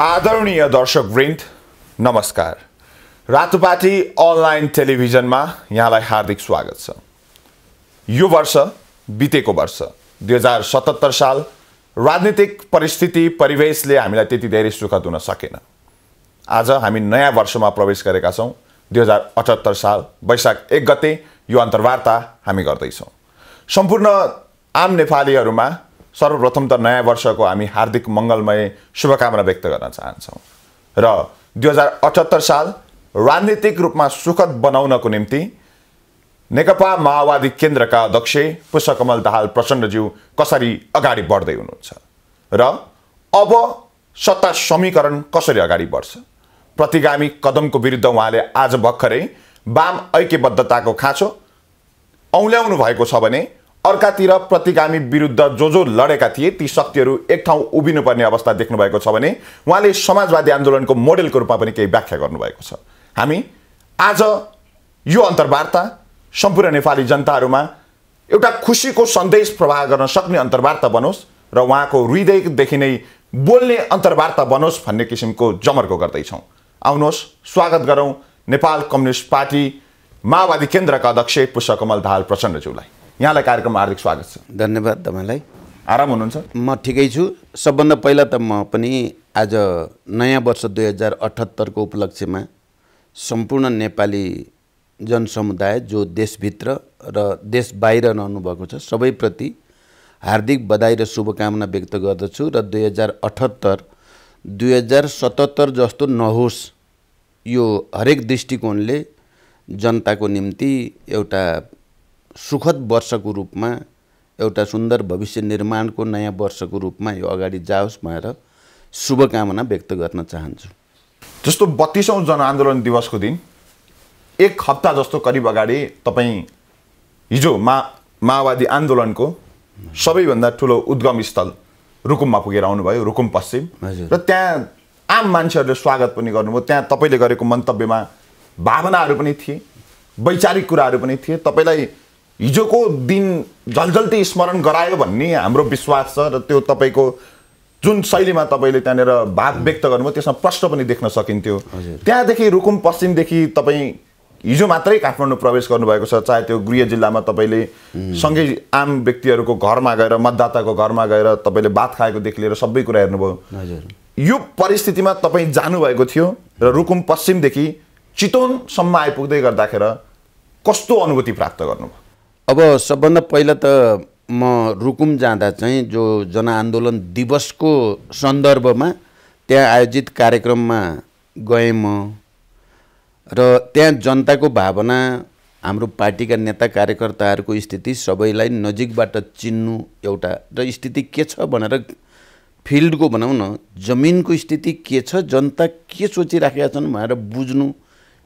आदरणीय दर्शक वृन्द नमस्कार रातुपाटी अनलाइन टेलिभिजनमा यहाँलाई हार्दिक स्वागत छ यो वर्ष बितेको वर्ष दुई हजार सतहत्तर साल राजनीतिक परिस्थिति परिवेशले हामीलाई त्यति धेरै सुख हुन सकेन आज हामी नयाँ वर्षमा प्रवेश गरेका छौँ दुई हजार अठहत्तर साल वैशाख एक गते यो अन्तर्वार्ता हामी गर्दैछौँ सम्पूर्ण आम नेपालीहरूमा सर्वप्रथम त नयाँ वर्षको हामी हार्दिक मङ्गलमय शुभकामना व्यक्त गर्न चाहन्छौँ र दुई हजार अठहत्तर साल राजनीतिक रूपमा सुखद बनाउनको निम्ति नेकपा माओवादी केन्द्रका अध्यक्ष पुष्पकमल दाहाल प्रचण्डज्यू कसरी अगाडि बढ्दै हुनुहुन्छ र अब सत्ता समीकरण कसरी अगाडि बढ्छ प्रतिगामी कदमको विरुद्ध उहाँले आज भर्खरै वाम ऐक्यबद्धताको खाँचो औल्याउनु भएको छ भने अर्कातिर प्रतिगामी विरुद्ध जो जो लडेका थिए ती शक्तिहरू एक ठाउँ उभिनुपर्ने अवस्था देख्नुभएको छ भने उहाँले समाजवादी आन्दोलनको मोडेलको रूपमा पनि केही व्याख्या गर्नुभएको छ हामी आज यो अन्तर्वार्ता सम्पूर्ण नेपाली जनताहरूमा एउटा खुसीको सन्देश प्रवाह गर्न सक्ने अन्तर्वार्ता बनोस् र उहाँको हृदयदेखि नै बोल्ने अन्तर्वार्ता बनोस् भन्ने किसिमको जमर्को गर्दैछौँ आउनुहोस् स्वागत गरौँ नेपाल कम्युनिस्ट पार्टी माओवादी केन्द्रका अध्यक्ष पुष्पकमल दाहाल प्रचण्डज्यूलाई यहाँलाई कार्यक्रममा हार्दिक स्वागत छ धन्यवाद तपाईँलाई आराम हुनुहुन्छ म ठिकै छु सबभन्दा पहिला त म पनि आज नयाँ वर्ष दुई हजार अठहत्तरको उपलक्ष्यमा सम्पूर्ण नेपाली जनसमुदाय जो देशभित्र र देश बाहिर रहनुभएको छ सबैप्रति हार्दिक बधाई र शुभकामना व्यक्त गर्दछु र दुई हजार अठहत्तर दुई हजार सतहत्तर जस्तो नहोस् यो हरेक दृष्टिकोणले जनताको निम्ति एउटा सुखद वर्षको रूपमा एउटा सुन्दर भविष्य निर्माणको नयाँ वर्षको रूपमा यो अगाडि जाओस् भनेर शुभकामना व्यक्त गर्न चाहन्छु जस्तो बत्तिसौँ जनआन्दोलन दिवसको दिन एक हप्ता जस्तो करिब अगाडि तपाईँ हिजो मा माओवादी आन्दोलनको सबैभन्दा ठुलो उद्गम स्थल रुकुममा पुगेर आउनुभयो रुकुम पश्चिम र त्यहाँ आम मान्छेहरूले स्वागत पनि गर्नुभयो त्यहाँ तपाईँले गरेको मन्तव्यमा भावनाहरू पनि थिए वैचारिक कुराहरू पनि थिए तपाईँलाई हिजोको दिन झल्झल्ति स्मरण गरायो भन्ने हाम्रो विश्वास छ र त्यो तपाईँको जुन शैलीमा तपाईँले त्यहाँनिर भाव व्यक्त गर्नुभयो त्यसमा प्रश्न पनि देख्न सकिन्थ्यो त्यहाँदेखि रुकुम पश्चिमदेखि तपाईँ हिजो मात्रै काठमाडौँ प्रवेश गर्नुभएको छ चाहे त्यो गृह जिल्लामा तपाईँले सँगै आम व्यक्तिहरूको घरमा गएर मतदाताको घरमा गएर तपाईँले बात खाएकोदेखि लिएर सबै कुरा हेर्नुभयो यो परिस्थितिमा तपाईँ जानुभएको थियो र रुकुम पश्चिमदेखि चितवनसम्म आइपुग्दै गर्दाखेरि कस्तो अनुभूति प्राप्त गर्नुभयो अब सबभन्दा पहिला त म रुकुम जाँदा चाहिँ जो जनआन्दोलन दिवसको सन्दर्भमा त्यहाँ आयोजित कार्यक्रममा गएँ म र त्यहाँ जनताको भावना हाम्रो पार्टीका नेता कार्यकर्ताहरूको स्थिति सबैलाई नजिकबाट चिन्नु एउटा र स्थिति के छ भनेर फिल्डको भनौँ न जमिनको स्थिति के छ जनता के सोचिराखेका छन् भनेर बुझ्नु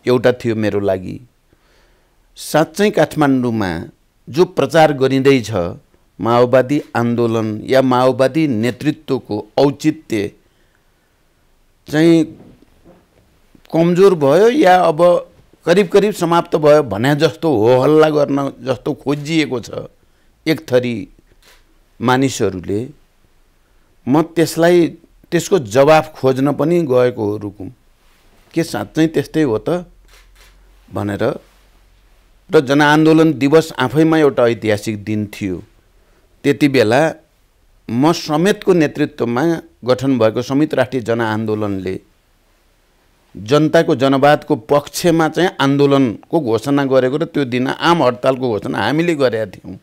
एउटा थियो मेरो लागि साँच्चै काठमाडौँमा जो प्रचार गरिँदैछ माओवादी आन्दोलन या माओवादी नेतृत्वको औचित्य चाहिँ कमजोर भयो या अब करिब करिब समाप्त भयो भने जस्तो हो हल्ला गर्न जस्तो खोजिएको छ एक थरी मानिसहरूले म त्यसलाई त्यसको जवाफ खोज्न पनि गएको हो रुकुम के साँच्चै त्यस्तै हो त भनेर र जनआन्दोलन दिवस आफैमा एउटा ऐतिहासिक दिन थियो त्यति बेला म समेतको नेतृत्वमा गठन भएको संयुक्त राष्ट्रिय जनआन्दोलनले जनताको जनवादको पक्षमा चाहिँ आन्दोलनको घोषणा गरेको र त्यो दिन आम हडतालको घोषणा हामीले गरेका थियौँ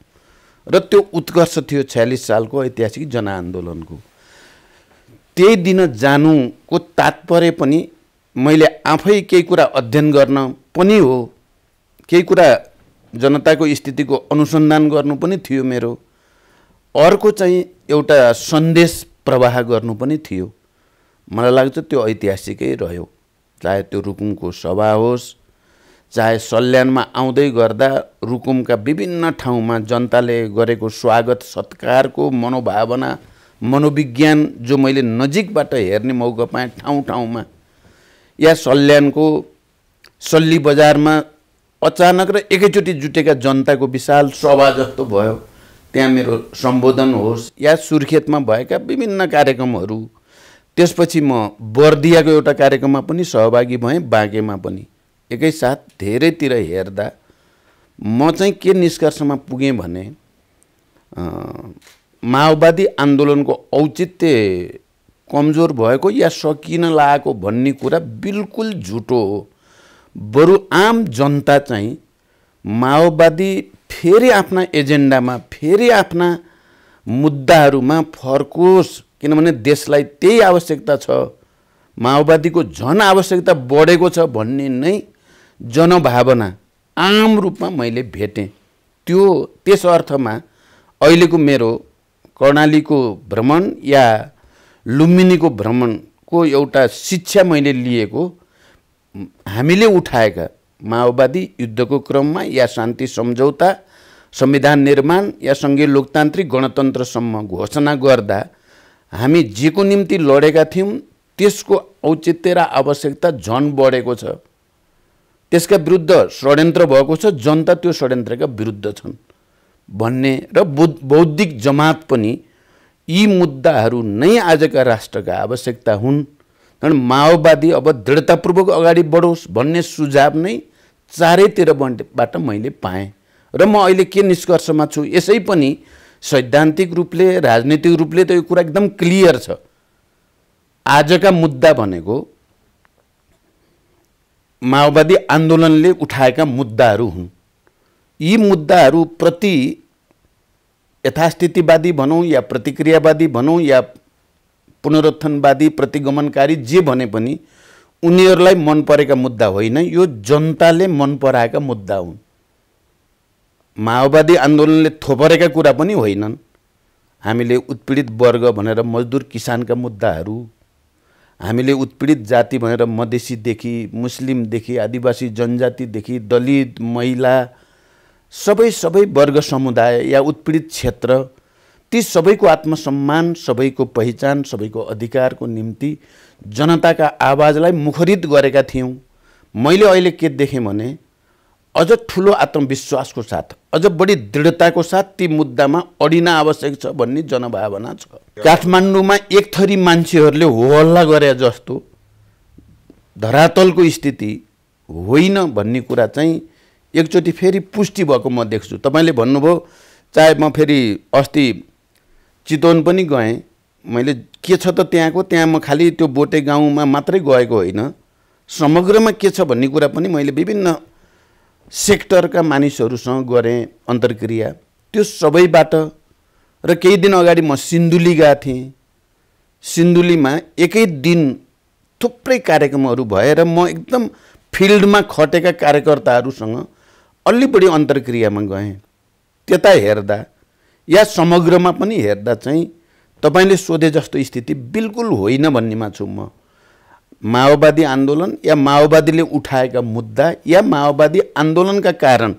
र त्यो उत्कर्ष थियो छ्यालिस सालको ऐतिहासिक जनआन्दोलनको त्यही दिन जानुको तात्पर्य पनि मैले आफै केही कुरा अध्ययन गर्न पनि हो केही कुरा जनताको स्थितिको अनुसन्धान गर्नु पनि थियो मेरो अर्को चाहिँ एउटा सन्देश प्रवाह गर्नु पनि थियो मलाई लाग्छ त्यो ऐतिहासिकै रह्यो चाहे त्यो रुकुमको सभा होस् चाहे सल्यानमा आउँदै गर्दा रुकुमका विभिन्न ठाउँमा जनताले गरेको स्वागत सत्कारको मनोभावना मनोविज्ञान जो मैले नजिकबाट हेर्ने मौका पाएँ ठाउँ ठाउँमा या सल्यानको सल्ली बजारमा अचानक र एकैचोटि जुटेका जनताको विशाल सभा जस्तो भयो त्यहाँ मेरो सम्बोधन होस् या सुर्खेतमा भएका विभिन्न कार्यक्रमहरू त्यसपछि म बर्दियाको एउटा कार्यक्रममा पनि सहभागी भएँ बाँकेमा पनि एकैसाथ धेरैतिर हेर्दा म चाहिँ के निष्कर्षमा पुगेँ भने माओवादी आन्दोलनको औचित्य कमजोर भएको या सकिन लागेको भन्ने कुरा बिल्कुल झुटो हो बरु आम जनता चाहिँ माओवादी फेरि आफ्ना एजेन्डामा फेरि आफ्ना मुद्दाहरूमा फर्कोस् किनभने देशलाई त्यही आवश्यकता छ माओवादीको झन आवश्यकता बढेको छ भन्ने नै जनभावना आम रूपमा मैले भेटेँ त्यो त्यस अर्थमा अहिलेको मेरो कर्णालीको भ्रमण या लुम्बिनीको भ्रमणको एउटा शिक्षा मैले लिएको हामीले उठाएका माओवादी युद्धको क्रममा या शान्ति सम्झौता संविधान निर्माण या सङ्घीय लोकतान्त्रिक गणतन्त्रसम्म घोषणा गर्दा हामी जेको निम्ति लडेका थियौँ त्यसको औचित्य र आवश्यकता झन बढेको छ त्यसका विरुद्ध षड्यन्त्र भएको छ जनता त्यो षड्यन्त्रका विरुद्ध छन् भन्ने र बौद्धिक जमात पनि यी मुद्दाहरू नै आजका राष्ट्रका आवश्यकता हुन् कारण माओवादी अब दृढतापूर्वक अगाडि बढोस् भन्ने सुझाव नै चारैतिरबाट मैले पाएँ र म अहिले के निष्कर्षमा छु यसै पनि सैद्धान्तिक रूपले राजनीतिक रूपले त यो कुरा एकदम क्लियर छ आजका मुद्दा भनेको माओवादी आन्दोलनले उठाएका मुद्दाहरू हुन् यी मुद्दाहरूप्रति यथास्थितिवादी भनौँ या प्रतिक्रियावादी भनौँ या पुनरुत्थानवादी प्रतिगमनकारी जे भने पनि उनीहरूलाई मन परेका मुद्दा होइन यो जनताले मन पराएका मुद्दा हुन् माओवादी आन्दोलनले थोपरेका कुरा पनि होइनन् हामीले उत्पीडित वर्ग भनेर मजदुर किसानका मुद्दाहरू हामीले उत्पीडित जाति भनेर मधेसीदेखि मुस्लिमदेखि आदिवासी जनजातिदेखि दलित महिला सबै सबै वर्ग समुदाय या उत्पीडित क्षेत्र ती सबैको आत्मसम्मान सबैको पहिचान सबैको अधिकारको निम्ति जनताका आवाजलाई मुखरित गरेका थियौँ मैले अहिले के देखेँ भने अझ ठुलो आत्मविश्वासको साथ अझ बढी दृढताको साथ ती मुद्दामा अडिन आवश्यक छ भन्ने जनभावना छ काठमाडौँमा एक थरी मान्छेहरूले हो हल्ला गरे जस्तो धरातलको स्थिति होइन भन्ने कुरा चाहिँ एकचोटि फेरि पुष्टि भएको म देख्छु तपाईँले भन्नुभयो चाहे म फेरि अस्ति चितवन पनि गएँ मैले के छ त त्यहाँको त्यहाँ म खालि त्यो बोटे गाउँमा मात्रै गएको होइन समग्रमा के छ भन्ने कुरा पनि मैले विभिन्न सेक्टरका मानिसहरूसँग गरेँ अन्तर्क्रिया त्यो सबैबाट र केही दिन अगाडि म सिन्धुली गएको थिएँ सिन्धुलीमा एकै दिन थुप्रै कार्यक्रमहरू भएर म एकदम फिल्डमा खटेका कार्यकर्ताहरूसँग अलि बढी अन्तर्क्रियामा गएँ त्यता हेर्दा या समग्रमा पनि हेर्दा चाहिँ तपाईँले सोधे जस्तो स्थिति बिल्कुल होइन भन्नेमा छु म माओवादी आन्दोलन या माओवादीले उठाएका मुद्दा या माओवादी आन्दोलनका कारण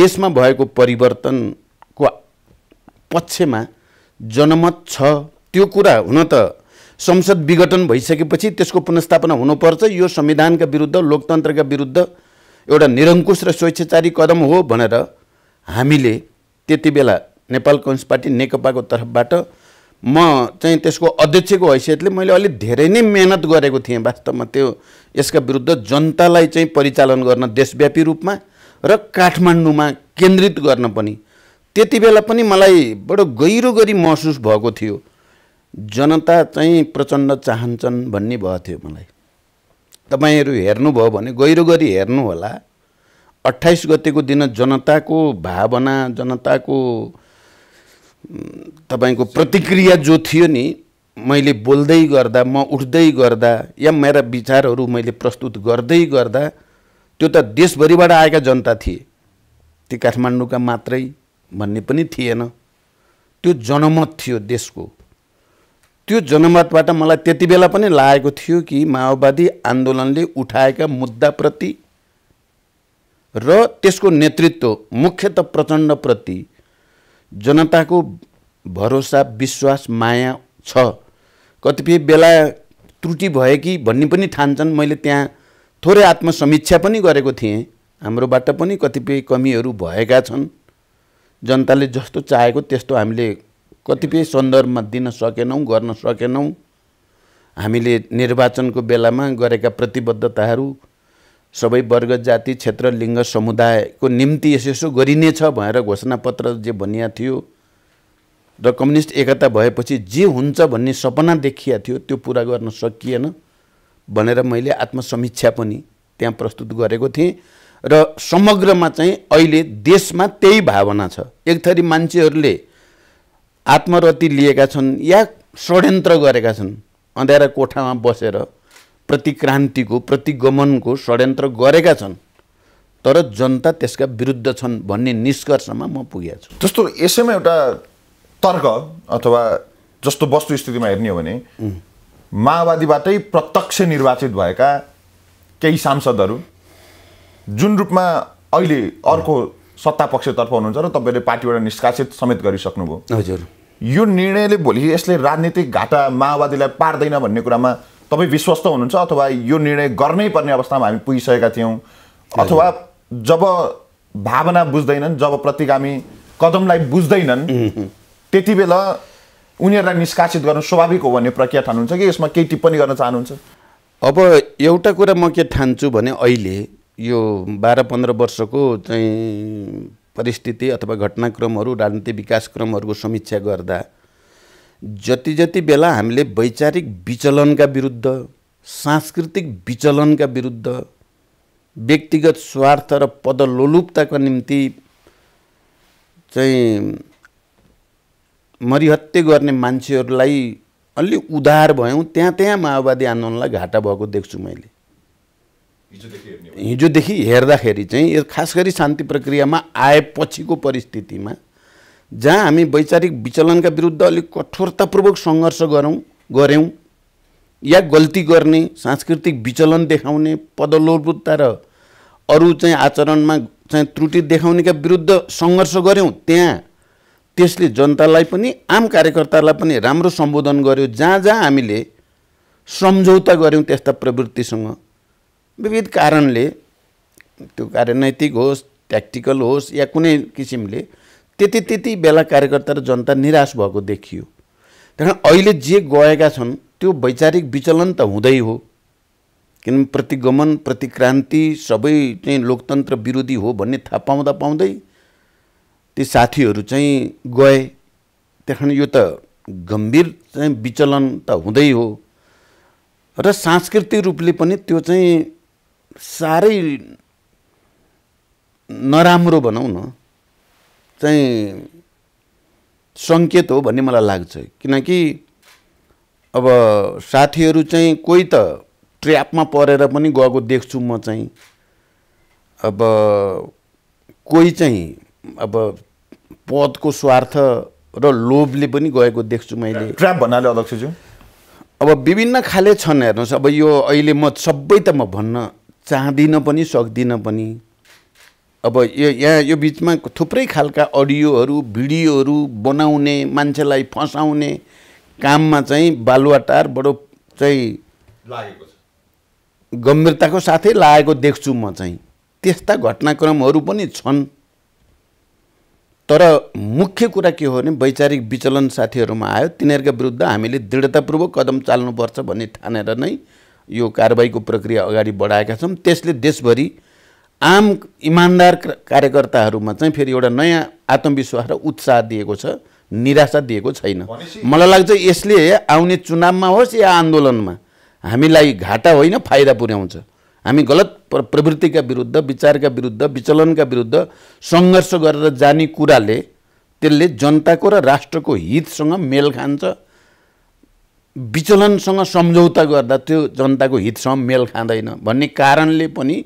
देशमा भएको परिवर्तनको पक्षमा जनमत छ त्यो कुरा हुन त संसद विघटन भइसकेपछि त्यसको पुनस्थापना हुनुपर्छ यो संविधानका विरुद्ध लोकतन्त्रका विरुद्ध एउटा निरङ्कुश र स्वेच्छाचारी कदम हो भनेर हामीले त्यति बेला नेपाल कम्युनिस्ट पार्टी नेकपाको तर्फबाट म चाहिँ त्यसको अध्यक्षको हैसियतले मैले अलिक धेरै नै मेहनत गरेको थिएँ वास्तवमा त्यो यसका विरुद्ध जनतालाई चाहिँ परिचालन गर्न देशव्यापी रूपमा र काठमाडौँमा केन्द्रित गर्न पनि त्यति बेला पनि मलाई बडो गहिरो गरी महसुस भएको थियो जनता चाहिँ प्रचण्ड चाहन्छन् भन्ने भएको थियो मलाई तपाईँहरू हेर्नुभयो भने गहिरो गरी हेर्नु होला अट्ठाइस गतेको दिन जनताको भावना जनताको तपाईँको प्रतिक्रिया जो थियो नि मैले बोल्दै गर्दा म उठ्दै गर्दा या मेरा विचारहरू मैले प्रस्तुत गर्दै गर्दा त्यो त देशभरिबाट आएका जनता थिए ती काठमाडौँका मात्रै भन्ने पनि थिएन त्यो जनमत थियो देशको त्यो जनमतबाट मलाई त्यति बेला पनि लागेको थियो कि माओवादी आन्दोलनले उठाएका मुद्दाप्रति र त्यसको नेतृत्व मुख्यत प्रचण्डप्रति जनताको भरोसा विश्वास माया छ कतिपय बेला त्रुटि भयो कि भन्ने पनि ठान्छन् मैले त्यहाँ थोरै आत्मसमीक्षा पनि गरेको थिएँ हाम्रोबाट पनि कतिपय कमीहरू भएका छन् जनताले जस्तो चाहेको त्यस्तो हामीले कतिपय सन्दर्भमा दिन सकेनौँ गर्न सकेनौँ हामीले निर्वाचनको बेलामा गरेका प्रतिबद्धताहरू सबै वर्ग जाति क्षेत्र लिङ्ग समुदायको निम्ति यसो यसो गरिनेछ भनेर घोषणापत्र जे भनिएको थियो र कम्युनिस्ट एकता भएपछि जे हुन्छ भन्ने सपना देखिया थियो त्यो पुरा गर्न सकिएन भनेर मैले आत्मसमीक्षा पनि त्यहाँ प्रस्तुत गरेको थिएँ र समग्रमा चाहिँ अहिले देशमा त्यही भावना छ एक थरी मान्छेहरूले आत्मरति लिएका छन् या षड्यन्त्र गरेका छन् अँध्यारा कोठामा बसेर प्रतिक्रान्तिको प्रतिगमनको षड्यन्त्र गरेका छन् तर जनता त्यसका विरुद्ध छन् भन्ने निष्कर्षमा म पुगेको छु जस्तो यसैमा एउटा तर्क अथवा जस्तो वस्तुस्थितिमा हेर्ने हो भने माओवादीबाटै प्रत्यक्ष निर्वाचित भएका केही सांसदहरू जुन रूपमा अहिले अर्को सत्ता पक्षतर्फ हुनुहुन्छ र तपाईँले पार्टीबाट निष्कासित समेत गरिसक्नुभयो हजुर यो निर्णयले भोलि यसले राजनीतिक घाटा माओवादीलाई पार्दैन भन्ने कुरामा तपाईँ विश्वस्त हुनुहुन्छ अथवा यो निर्णय गर्नै पर्ने अवस्थामा हामी पुगिसकेका थियौँ अथवा जब भावना बुझ्दैनन् जब प्रतिगामी कदमलाई बुझ्दैनन् त्यति बेला उनीहरूलाई निष्कासित गर्नु स्वाभाविक हो भन्ने प्रक्रिया ठान्नुहुन्छ कि यसमा केही टिप्पणी गर्न चाहनुहुन्छ अब एउटा कुरा म के ठान्छु भने अहिले यो बाह्र पन्ध्र वर्षको चाहिँ परिस्थिति अथवा घटनाक्रमहरू राजनीतिक विकासक्रमहरूको समीक्षा गर्दा जति जति बेला हामीले वैचारिक विचलनका विरुद्ध सांस्कृतिक विचलनका विरुद्ध व्यक्तिगत स्वार्थ र पदलोलुपताको निम्ति चाहिँ मरिहत्ते गर्ने मान्छेहरूलाई अलि उधार भयौँ त्यहाँ त्यहाँ माओवादी आन्दोलनलाई घाटा भएको देख्छु मैले हिजोदेखि हेर्दाखेरि चाहिँ यो खास गरी शान्ति प्रक्रियामा आएपछिको परिस्थितिमा जहाँ हामी वैचारिक विचलनका विरुद्ध अलिक कठोरतापूर्वक सङ्घर्ष गरौँ गऱ्यौँ या गल्ती गर्ने सांस्कृतिक विचलन देखाउने पदलोलुता र अरू चाहिँ आचरणमा चाहिँ त्रुटि देखाउनेका विरुद्ध सङ्घर्ष गऱ्यौँ त्यहाँ त्यसले जनतालाई पनि आम कार्यकर्तालाई पनि राम्रो सम्बोधन गर्यो जहाँ जहाँ हामीले सम्झौता गऱ्यौँ त्यस्ता प्रवृत्तिसँग विविध कारणले त्यो कार्यनैतिक होस् ट्याक्टिकल होस् या कुनै किसिमले त्यति त्यति बेला कार्यकर्ता र जनता निराश भएको देखियो त्यहाँ अहिले जे गएका छन् त्यो वैचारिक विचलन त हुँदै हो किनभने प्रतिगमन प्रतिक्रान्ति सबै चाहिँ लोकतन्त्र विरोधी हो भन्ने थाहा पाउँदा पाउँदै ती साथीहरू चाहिँ गए त्यहाँ यो त गम्भीर चाहिँ विचलन त हुँदै हो र सांस्कृतिक रूपले पनि त्यो चाहिँ साह्रै नराम्रो भनौँ न चाहिँ सङ्केत हो भन्ने मलाई लाग्छ किनकि अब साथीहरू चाहिँ कोही त ट्र्यापमा परेर पनि गएको देख्छु म चाहिँ अब कोही चाहिँ अब पदको स्वार्थ र लोभले पनि गएको देख्छु मैले ट्र्याप भन्नाले अध्यक्षज्यू अब विभिन्न खाले छन् हेर्नुहोस् अब यो अहिले म सबै त म भन्न चाहदिनँ पनि सक्दिनँ पनि अब यो यहाँ यो बिचमा थुप्रै खालका अडियोहरू भिडियोहरू बनाउने मान्छेलाई फसाउने काममा चाहिँ बालुवाटार बडो चाहिँ लागेको गम्भीरताको साथै लागेको देख्छु म चाहिँ त्यस्ता घटनाक्रमहरू पनि छन् तर मुख्य कुरा के हो भने वैचारिक विचलन साथीहरूमा आयो तिनीहरूका विरुद्ध हामीले दृढतापूर्वक कदम चाल्नुपर्छ भन्ने ठानेर नै यो कारवाहीको प्रक्रिया अगाडि बढाएका छौँ त्यसले देशभरि आम इमान्दार कार्यकर्ताहरूमा चाहिँ फेरि एउटा नयाँ आत्मविश्वास र उत्साह दिएको छ निराशा दिएको छैन मलाई लाग्छ यसले आउने चुनावमा होस् या आन्दोलनमा हामीलाई घाटा होइन फाइदा पुर्याउँछ हामी गलत प्रवृत्तिका विरुद्ध विचारका विरुद्ध विचलनका विरुद्ध सङ्घर्ष गरेर जाने कुराले त्यसले जनताको र राष्ट्रको हितसँग मेल खान्छ विचलनसँग सम्झौता गर्दा त्यो जनताको हितसँग मेल खाँदैन भन्ने कारणले पनि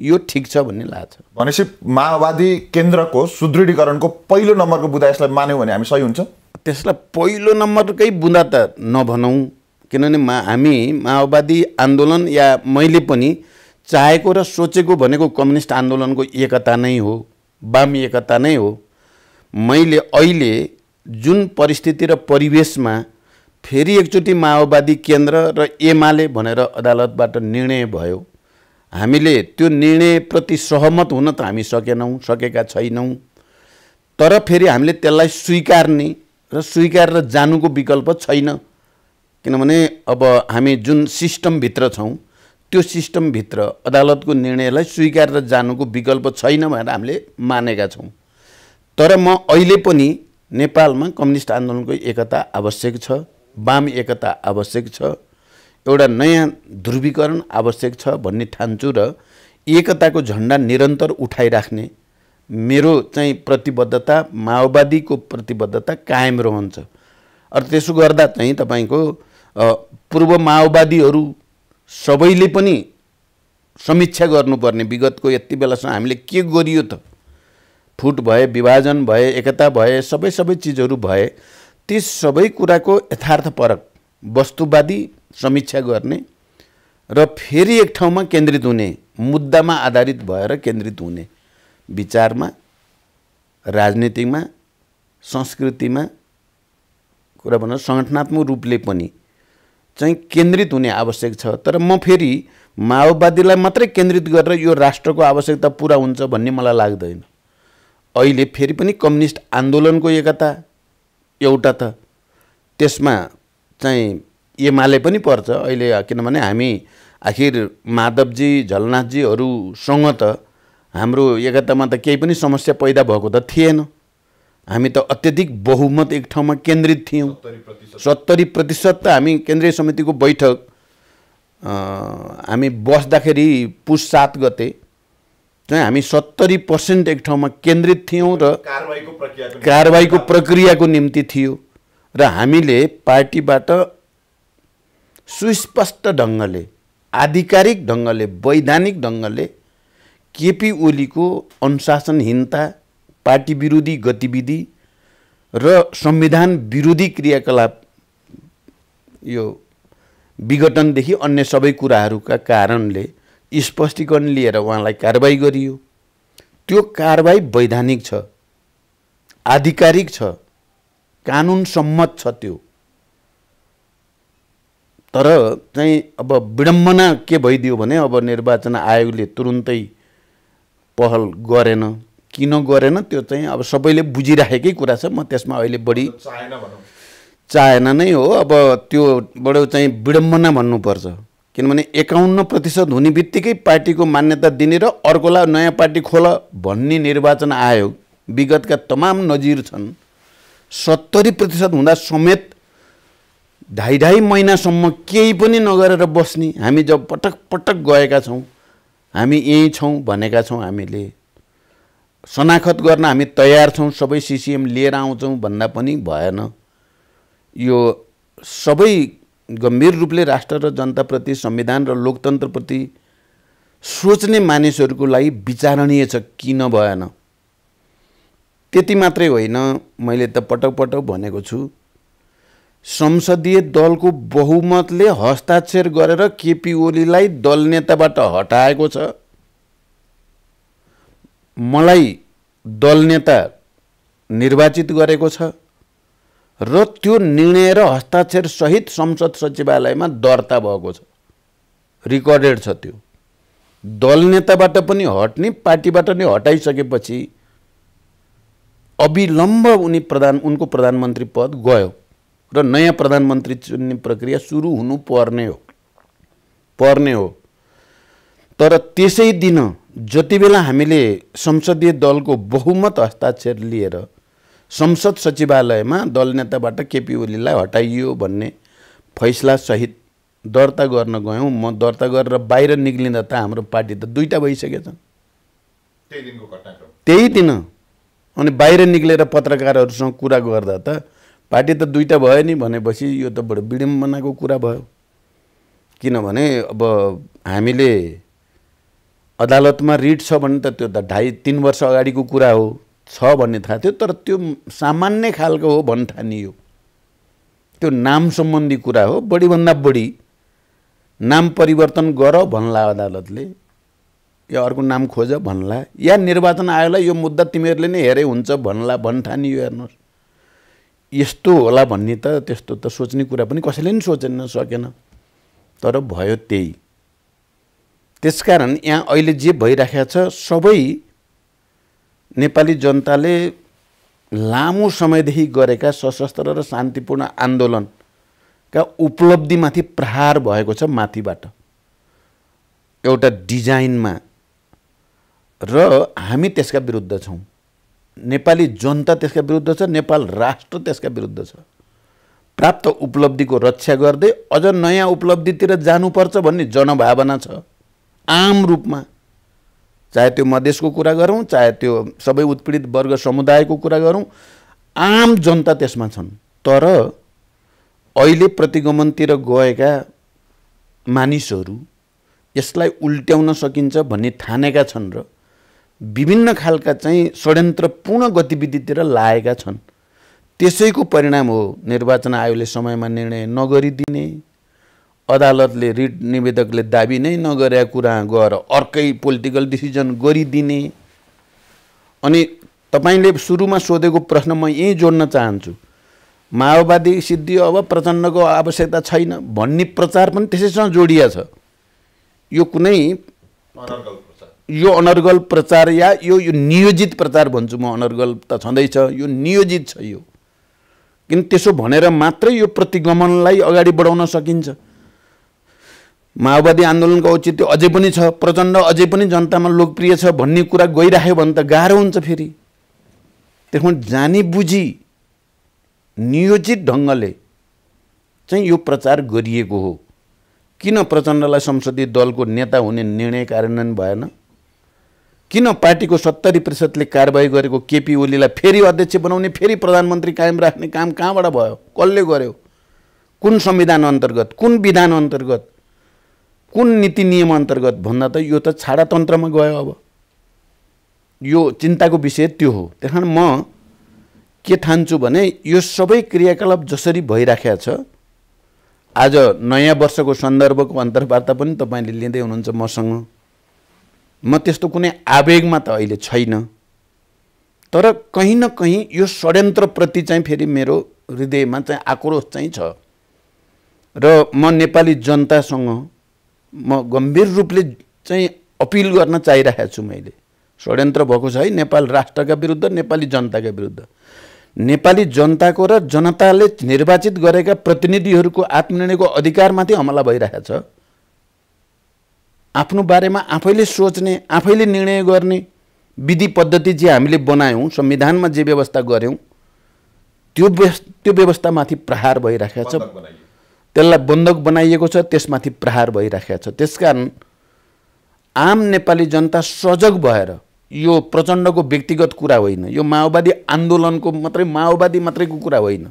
यो ठिक छ भन्ने लाग्छ भनेपछि माओवादी केन्द्रको सुदृढीकरणको पहिलो नम्बरको बुदा यसलाई मान्यौँ भने हामी सही हुन्छ त्यसलाई पहिलो नम्बरकै बुदा त नभनौँ किनभने मा हामी माओवादी आन्दोलन या मैले पनि चाहेको र सोचेको भनेको कम्युनिस्ट आन्दोलनको एकता नै हो वाम एकता नै हो मैले अहिले जुन परिस्थिति र परिवेशमा फेरि एकचोटि माओवादी केन्द्र र एमाले भनेर अदालतबाट निर्णय भयो हामीले त्यो निर्णयप्रति सहमत हुन त हामी सकेनौँ सकेका छैनौँ तर फेरि हामीले त्यसलाई स्वीकार्ने र स्वीकारेर जानुको विकल्प छैन किनभने अब हामी जुन सिस्टमभित्र छौँ त्यो सिस्टमभित्र अदालतको निर्णयलाई स्वीकारेर जानुको विकल्प छैन भनेर हामीले मानेका छौँ तर म अहिले पनि नेपालमा कम्युनिस्ट आन्दोलनको एकता आवश्यक छ वाम एकता आवश्यक छ एउटा नयाँ ध्रुवीकरण आवश्यक छ भन्ने ठान्छु र एकताको झन्डा निरन्तर उठाइराख्ने मेरो चाहिँ प्रतिबद्धता माओवादीको प्रतिबद्धता कायम रहन्छ र त्यसो गर्दा चाहिँ तपाईँको पूर्व माओवादीहरू सबैले पनि समीक्षा गर्नुपर्ने विगतको यति बेलासम्म हामीले के गरियो त फुट भए विभाजन भए एकता भए सबै सबै चिजहरू भए ती सबै कुराको यथार्थपरक वस्तुवादी समीक्षा गर्ने र फेरि एक ठाउँमा केन्द्रित हुने मुद्दामा आधारित भएर केन्द्रित हुने विचारमा राजनीतिमा संस्कृतिमा कुरा भनौँ सङ्गठनात्मक रूपले पनि चाहिँ केन्द्रित हुने आवश्यक छ तर म फेरि माओवादीलाई मात्रै केन्द्रित गरेर यो राष्ट्रको आवश्यकता पुरा हुन्छ भन्ने मलाई लाग्दैन अहिले फेरि पनि कम्युनिस्ट आन्दोलनको एकता एउटा त त्यसमा चाहिँ एमाले पनि पर्छ अहिले किनभने हामी आखिर माधवजी झलनाथजीहरूसँग त हाम्रो एकतामा त केही पनि समस्या पैदा भएको त थिएन हामी त अत्यधिक बहुमत एक ठाउँमा केन्द्रित थियौँ सत्तरी प्रतिशत त हामी केन्द्रीय समितिको बैठक हामी बस्दाखेरि पुस सात गते चाहिँ हामी सत्तरी पर्सेन्ट एक ठाउँमा केन्द्रित थियौँ र कारवाहीको प्रक्रियाको निम्ति थियो र हामीले पार्टीबाट सुस्पष्ट ढङ्गले आधिकारिक ढङ्गले वैधानिक ढङ्गले केपी ओलीको अनुशासनहीनता पार्टी विरोधी गतिविधि र संविधान विरोधी क्रियाकलाप यो विघटनदेखि अन्य सबै कुराहरूका कारणले स्पष्टीकरण लिएर उहाँलाई कारवाही गरियो त्यो कारवाही वैधानिक छ आधिकारिक छ कानुन सम्मत छ त्यो तर चाहिँ अब विडम्बना के भइदियो भने अब निर्वाचन आयोगले तुरुन्तै पहल गरेन किन गरेन त्यो चाहिँ अब सबैले बुझिराखेकै कुरा छ म त्यसमा अहिले बढी चाहेन नै हो अब त्यो बडो चाहिँ विडम्बना भन्नुपर्छ किनभने एकाउन्न प्रतिशत हुने बित्तिकै पार्टीको मान्यता दिने र अर्कोलाई नयाँ पार्टी खोल भन्ने निर्वाचन आयोग विगतका तमाम नजिर छन् सत्तरी प्रतिशत हुँदा समेत ढाई ढाई महिनासम्म केही पनि नगरेर बस्ने हामी जब पटक पटक गएका छौँ हामी यहीँ छौँ भनेका छौँ हामीले शनाखत गर्न हामी तयार छौँ सबै सिसिएम लिएर आउँछौँ भन्दा पनि भएन यो सबै गम्भीर रूपले राष्ट्र र जनताप्रति संविधान र लोकतन्त्रप्रति सोच्ने मानिसहरूको लागि विचारणीय छ किन भएन त्यति मात्रै होइन मैले त पटक पटक भनेको छु संसदीय दलको बहुमतले हस्ताक्षर गरेर केपी ओलीलाई दल नेताबाट हटाएको छ मलाई दल नेता निर्वाचित गरेको छ र त्यो निर्णय र हस्ताक्षर सहित संसद सचिवालयमा दर्ता भएको छ रिकर्डेड छ त्यो दल नेताबाट पनि हट्ने पार्टीबाट नै हटाइसकेपछि अविलम्ब उनी प्रधान उनको प्रधानमन्त्री पद गयो र नयाँ प्रधानमन्त्री चुन्ने प्रक्रिया सुरु हुनु पर्ने हो पर्ने हो तर त्यसै दिन जति बेला हामीले संसदीय दलको बहुमत हस्ताक्षर लिएर संसद सचिवालयमा दल नेताबाट केपी ओलीलाई हटाइयो भन्ने फैसलासहित दर्ता गर्न गयौँ म दर्ता गरेर बाहिर निक्लिँदा त हाम्रो पार्टी त दुईवटा भइसकेछन् त्यही दिन अनि बाहिर निक्लेर पत्रकारहरूसँग कुरा गर्दा त पार्टी त दुईवटा भयो नि भनेपछि यो त बडो विडम्बनाको कुरा भयो किनभने अब हामीले अदालतमा रिट छ भने त त्यो त ढाई तिन वर्ष अगाडिको कुरा हो छ भन्ने थाहा थियो तर त्यो सामान्य खालको हो भन्ने ठानियो त्यो नाम सम्बन्धी कुरा हो बढीभन्दा बढी नाम परिवर्तन गर भन्ला अदालतले या अर्को नाम खोज भन्ला या निर्वाचन आयोगलाई यो मुद्दा तिमीहरूले नै हेरे हुन्छ भन्ला भन् ठानियो हेर्नुहोस् यस्तो होला भन्ने त त्यस्तो त सोच्ने कुरा पनि कसैले पनि सोचेन सकेन तर भयो त्यही त्यसकारण यहाँ अहिले जे भइराखेको छ सबै नेपाली जनताले लामो समयदेखि गरेका सशस्त्र र शान्तिपूर्ण आन्दोलनका उपलब्धिमाथि प्रहार भएको छ माथिबाट एउटा डिजाइनमा र हामी त्यसका विरुद्ध छौँ नेपाली जनता त्यसका विरुद्ध छ नेपाल राष्ट्र त्यसका विरुद्ध छ प्राप्त उपलब्धिको रक्षा गर्दै अझ नयाँ उपलब्धितिर जानुपर्छ भन्ने जनभावना छ आम रूपमा चाहे त्यो मधेसको कुरा गरौँ चाहे त्यो सबै उत्पीडित वर्ग समुदायको कुरा गरौँ आम जनता त्यसमा छन् तर अहिले प्रतिगमनतिर गएका मानिसहरू यसलाई उल्ट्याउन सकिन्छ भन्ने ठानेका छन् र विभिन्न खालका चाहिँ षड्यन्त्रपूर्ण गतिविधितिर लागेका छन् त्यसैको परिणाम हो निर्वाचन आयोगले समयमा निर्णय नगरिदिने अदालतले रिट निवेदकले दाबी नै नगरेका कुरा गएर अर्कै पोलिटिकल डिसिजन गरिदिने अनि तपाईँले सुरुमा सोधेको प्रश्न म यहीँ जोड्न चाहन्छु माओवादी सिद्धि अब प्रचण्डको आवश्यकता छैन भन्ने प्रचार पनि त्यसैसँग जोडिया छ यो कुनै यो अनर्गल प्रचार या यो यो नियोजित प्रचार भन्छु म अनर्गल त छँदैछ यो नियोजित छ यो किन त्यसो भनेर मात्रै यो प्रतिगमनलाई अगाडि बढाउन सकिन्छ माओवादी आन्दोलनको औचित्य अझै पनि छ प्रचण्ड अझै पनि जनतामा लोकप्रिय छ भन्ने कुरा गइराख्यो भने त गाह्रो हुन्छ फेरि त्यसमा जानी बुझी नियोजित ढङ्गले चाहिँ यो प्रचार गरिएको हो किन प्रचण्डलाई संसदीय दलको नेता हुने निर्णय कार्यान्वयन भएन किन पार्टीको सत्तरी प्रतिशतले कारवाही गरेको केपी ओलीलाई फेरि अध्यक्ष बनाउने फेरि प्रधानमन्त्री कायम राख्ने काम कहाँबाट भयो कसले गर्यो कुन संविधान अन्तर्गत कुन विधान अन्तर्गत कुन नीति नियम अन्तर्गत भन्दा त यो त छाडातन्त्रमा गयो अब यो चिन्ताको विषय त्यो हो त्यस म के ठान्छु भने यो सबै क्रियाकलाप जसरी भइराखेको छ आज नयाँ वर्षको सन्दर्भको अन्तर्वार्ता पनि तपाईँले लिँदै हुनुहुन्छ मसँग म त्यस्तो कुनै आवेगमा त अहिले छैन तर कहीँ न कहीँ यो षड्यन्त्रप्रति चाहिँ फेरि मेरो हृदयमा चाहिँ आक्रोश चाहिँ छ र म नेपाली जनतासँग म गम्भीर रूपले चाहिँ अपिल गर्न चाहिरहेको छु मैले षड्यन्त्र भएको छ है नेपाल राष्ट्रका विरुद्ध नेपाली जनताका विरुद्ध नेपाली जनताको र जनताले निर्वाचित गरेका प्रतिनिधिहरूको आत्मनिर्णयको अधिकारमाथि हमला भइरहेछ आफ्नो बारेमा आफैले सोच्ने आफैले निर्णय गर्ने विधि पद्धति जे हामीले बनायौँ संविधानमा जे व्यवस्था गऱ्यौँ त्यो त्यो व्यवस्थामाथि प्रहार भइराखेको छ त्यसलाई बन्धक बनाइएको छ त्यसमाथि प्रहार भइराखेको छ त्यसकारण आम नेपाली जनता सजग भएर यो प्रचण्डको व्यक्तिगत कुरा होइन यो माओवादी आन्दोलनको मात्रै माओवादी मात्रैको कुरा होइन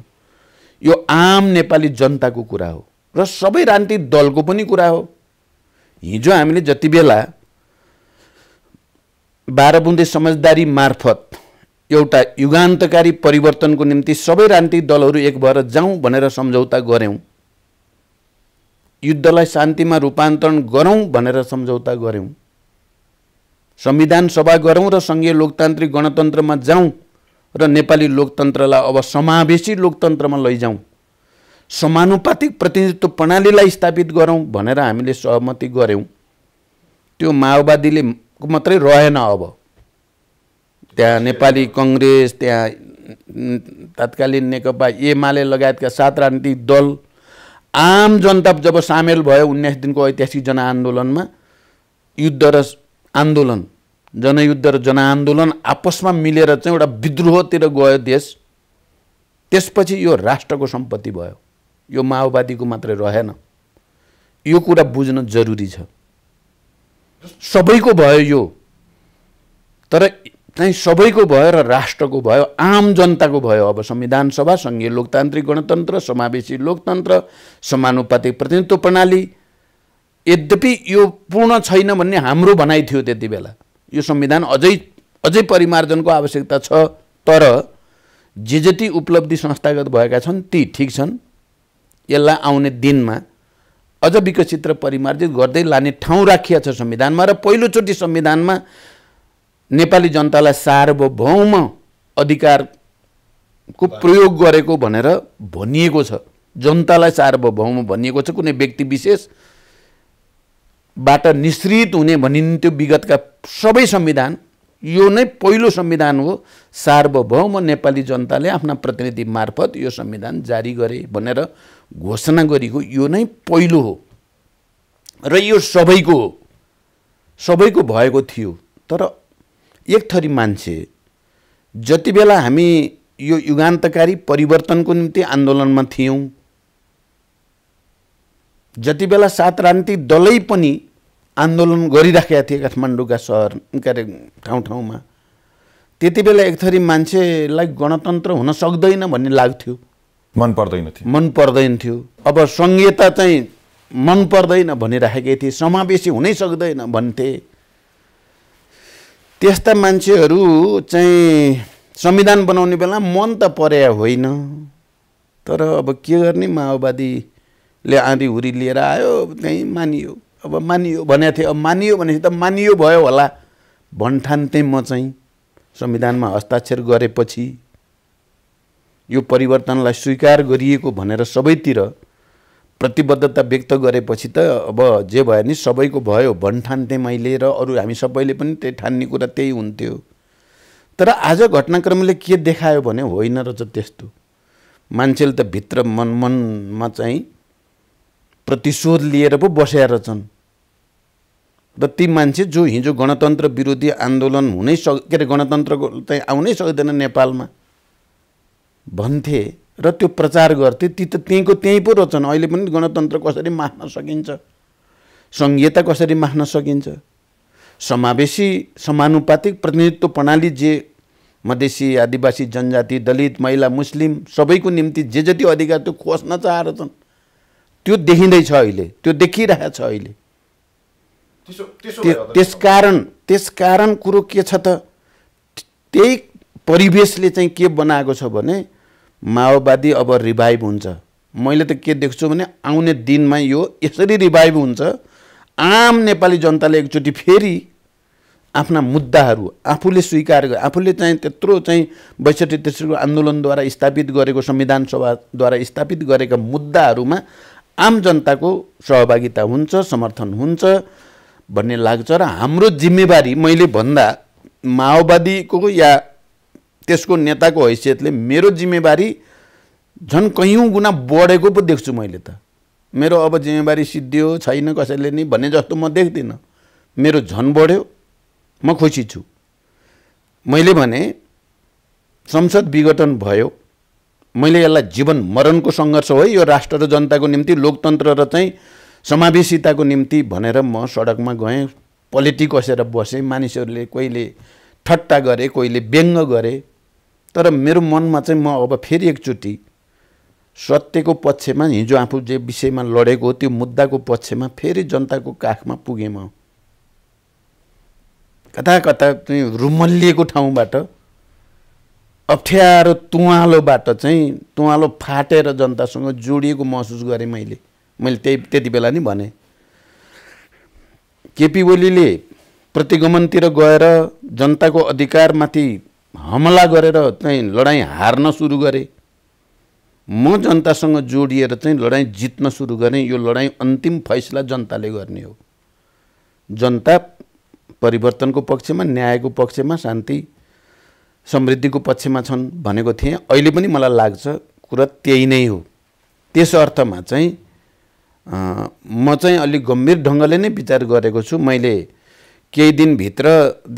यो आम नेपाली जनताको कुरा हो र सबै राजनीतिक दलको पनि कुरा हो हिजो हामीले जति बेला बाह्र बुन्दे समझदारी मार्फत एउटा युगान्तकारी परिवर्तनको निम्ति सबै राजनीतिक दलहरू एक भएर जाउँ भनेर सम्झौता गऱ्यौँ युद्धलाई शान्तिमा रूपान्तरण गरौँ भनेर सम्झौता गऱ्यौँ संविधान सभा गरौँ र सङ्घीय लोकतान्त्रिक गणतन्त्रमा जाउँ र नेपाली लोकतन्त्रलाई अब समावेशी लोकतन्त्रमा लैजाउँ समानुपातिक प्रतिनिधित्व प्रणालीलाई स्थापित गरौँ भनेर हामीले सहमति गऱ्यौँ त्यो माओवादीले मात्रै रहेन अब त्यहाँ नेपाली कङ्ग्रेस त्यहाँ तत्कालीन नेकपा एमाले लगायतका सात राजनीतिक दल आम जनता जब सामेल भयो उन्नाइस दिनको ऐतिहासिक जनआन्दोलनमा युद्ध र आन्दोलन जनयुद्ध र जनआन्दोलन आपसमा मिलेर चाहिँ एउटा विद्रोहतिर गयो देश त्यसपछि यो राष्ट्रको सम्पत्ति भयो यो माओवादीको मात्रै रहेन यो कुरा बुझ्न जरुरी छ सबैको भयो यो तर चाहिँ सबैको भयो र राष्ट्रको भयो आम जनताको भयो अब संविधान सभा सङ्घीय लोकतान्त्रिक गणतन्त्र समावेशी लोकतन्त्र समानुपातिक प्रतिनिधित्व प्रणाली यद्यपि यो पूर्ण छैन भन्ने हाम्रो भनाइ थियो त्यति बेला यो संविधान अझै अझै परिमार्जनको आवश्यकता छ तर जे जति उपलब्धि संस्थागत भएका छन् ती ठिक छन् यसलाई आउने दिनमा अझ विकसित र परिमार्जित गर्दै लाने ठाउँ राखिएको छ संविधानमा र पहिलोचोटि संविधानमा नेपाली जनतालाई सार्वभौम अधिकारको प्रयोग गरेको भनेर भनिएको छ जनतालाई सार्वभौम भनिएको छ कुनै व्यक्ति विशेषबाट निश्रित हुने भनिन्थ्यो विगतका सबै संविधान यो नै पहिलो संविधान हो सार्वभौम नेपाली जनताले आफ्ना प्रतिनिधि मार्फत यो संविधान जारी गरे भनेर घोषणा गरेको यो नै पहिलो हो र यो सबैको हो सबैको भएको थियो तर एक थरी मान्छे जति बेला हामी यो युगान्तकारी परिवर्तनको निम्ति आन्दोलनमा थियौँ जति बेला सात रान्ति दलै पनि आन्दोलन गरिराखेका थिए काठमाडौँका सहर के अरे ठाउँ ठाउँमा त्यति बेला एक थरी मान्छेलाई गणतन्त्र हुन सक्दैन भन्ने लाग्थ्यो मन पर्दैन थियो मन पर्दैन थियो अब सङ्घीयता चाहिँ मन पर्दैन भनिराखेकै थिए समावेशी हुनै सक्दैन भन्थे त्यस्ता मान्छेहरू चाहिँ संविधान बनाउने बेला मन त परे होइन तर अब के गर्ने माओवादीले आँधी हुरी लिएर आयो त्यहीँ मानियो अब मानियो भनेको थिएँ अब मानियो भनेपछि त मानियो भयो होला भन्ठान्थेँ म चाहिँ संविधानमा हस्ताक्षर गरेपछि यो परिवर्तनलाई स्वीकार गरिएको भनेर सबैतिर प्रतिबद्धता व्यक्त गरेपछि त अब जे भयो नि सबैको भयो ठान्थेँ मैले र अरू हामी सबैले पनि त्यही ठान्ने कुरा त्यही हुन्थ्यो तर आज घटनाक्रमले के देखायो भने होइन रहेछ त्यस्तो मान्छेले त भित्र मन मनमा चाहिँ प्रतिशोध लिएर पो बसेका रहेछन् र ती मान्छे जो हिजो गणतन्त्र विरोधी आन्दोलन हुनै सक के अरे गणतन्त्रको चाहिँ आउनै सक्दैन नेपालमा भन्थे र त्यो प्रचार गर्थे ती त त्यहीँको त्यहीँ पो रचन अहिले पनि गणतन्त्र कसरी मान्न सकिन्छ सङ्घीयता कसरी मान्न सकिन्छ समावेशी समानुपातिक प्रतिनिधित्व प्रणाली जे मधेसी आदिवासी जनजाति दलित महिला मुस्लिम सबैको निम्ति जे जति अधिकार त्यो खोज्न चाहेछन् त्यो देखिँदैछ अहिले त्यो देखिरहेछ अहिले त्यस कारण त्यस कारण कुरो के छ त त्यही परिवेशले चाहिँ के बनाएको छ भने माओवादी अब रिभाइभ हुन्छ मैले त के देख्छु भने आउने दिनमा यो यसरी रिभाइभ हुन्छ आम नेपाली जनताले एकचोटि फेरि आफ्ना मुद्दाहरू आफूले स्वीकार गरे आफूले चाहिँ त्यत्रो चाहिँ बैसठी तेस्रो आन्दोलनद्वारा स्थापित गरेको संविधान सभाद्वारा स्थापित गरेका मुद्दाहरूमा आम जनताको सहभागिता हुन्छ समर्थन हुन्छ भन्ने लाग्छ र हाम्रो जिम्मेवारी मैले भन्दा माओवादीको या त्यसको नेताको हैसियतले मेरो जिम्मेवारी झन् कैयौँ गुणा बढेको पो देख्छु मैले त मेरो अब जिम्मेवारी सिद्धियो छैन कसैले नि भन्ने जस्तो म देख्दिनँ मेरो झन बढ्यो म खुसी छु मैले भने संसद विघटन भयो मैले यसलाई जीवन मरणको सङ्घर्ष हो यो राष्ट्र र जनताको निम्ति लोकतन्त्र र चाहिँ समावेशिताको निम्ति भनेर म सडकमा गएँ पोलिटिक कसेर बसेँ मानिसहरूले कोहीले ठट्टा गरे कोहीले व्यङ्ग गरे तर मेरो मनमा चाहिँ म अब फेरि एकचोटि सत्यको पक्षमा हिजो आफू जे विषयमा लडेको त्यो मुद्दाको पक्षमा फेरि जनताको काखमा पुगेँ म कता कता चाहिँ रुमल्लिएको ठाउँबाट अप्ठ्यारो तुवालोबाट चाहिँ तुवालो फाटेर जनतासँग जोडिएको महसुस गरेँ मैले मैले त्यही त्यति बेला नि भने केपी ओलीले प्रतिगमनतिर गएर जनताको अधिकारमाथि हमला गरेर चाहिँ लडाइँ हार्न सुरु गरेँ म जनतासँग जोडिएर चाहिँ लडाइँ जित्न सुरु गरेँ यो लडाइँ अन्तिम फैसला जनताले गर्ने हो जनता परिवर्तनको पक्षमा न्यायको पक्षमा शान्ति समृद्धिको पक्षमा छन् भनेको थिएँ अहिले पनि मलाई लाग्छ कुरा त्यही नै हो त्यस अर्थमा चाहिँ म चाहिँ अलिक गम्भीर ढङ्गले नै विचार गरेको छु मैले केही दिनभित्र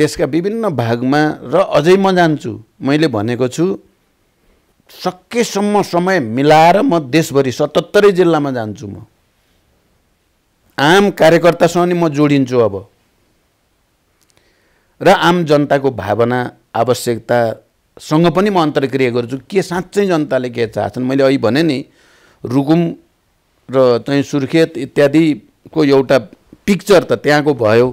देशका विभिन्न भागमा र अझै म जान्छु मैले भनेको छु सकेसम्म समय मिलाएर म देशभरि सतहत्तरै जिल्लामा जान्छु म आम कार्यकर्तासँग नि म जोडिन्छु अब र आम जनताको भावना आवश्यकतासँग पनि म अन्तर्क्रिया गर्छु के साँच्चै जनताले के चाहन्छन् मैले अहिले भने नि रुकुम र चाहिँ सुर्खेत इत्यादिको एउटा पिक्चर त त्यहाँको भयो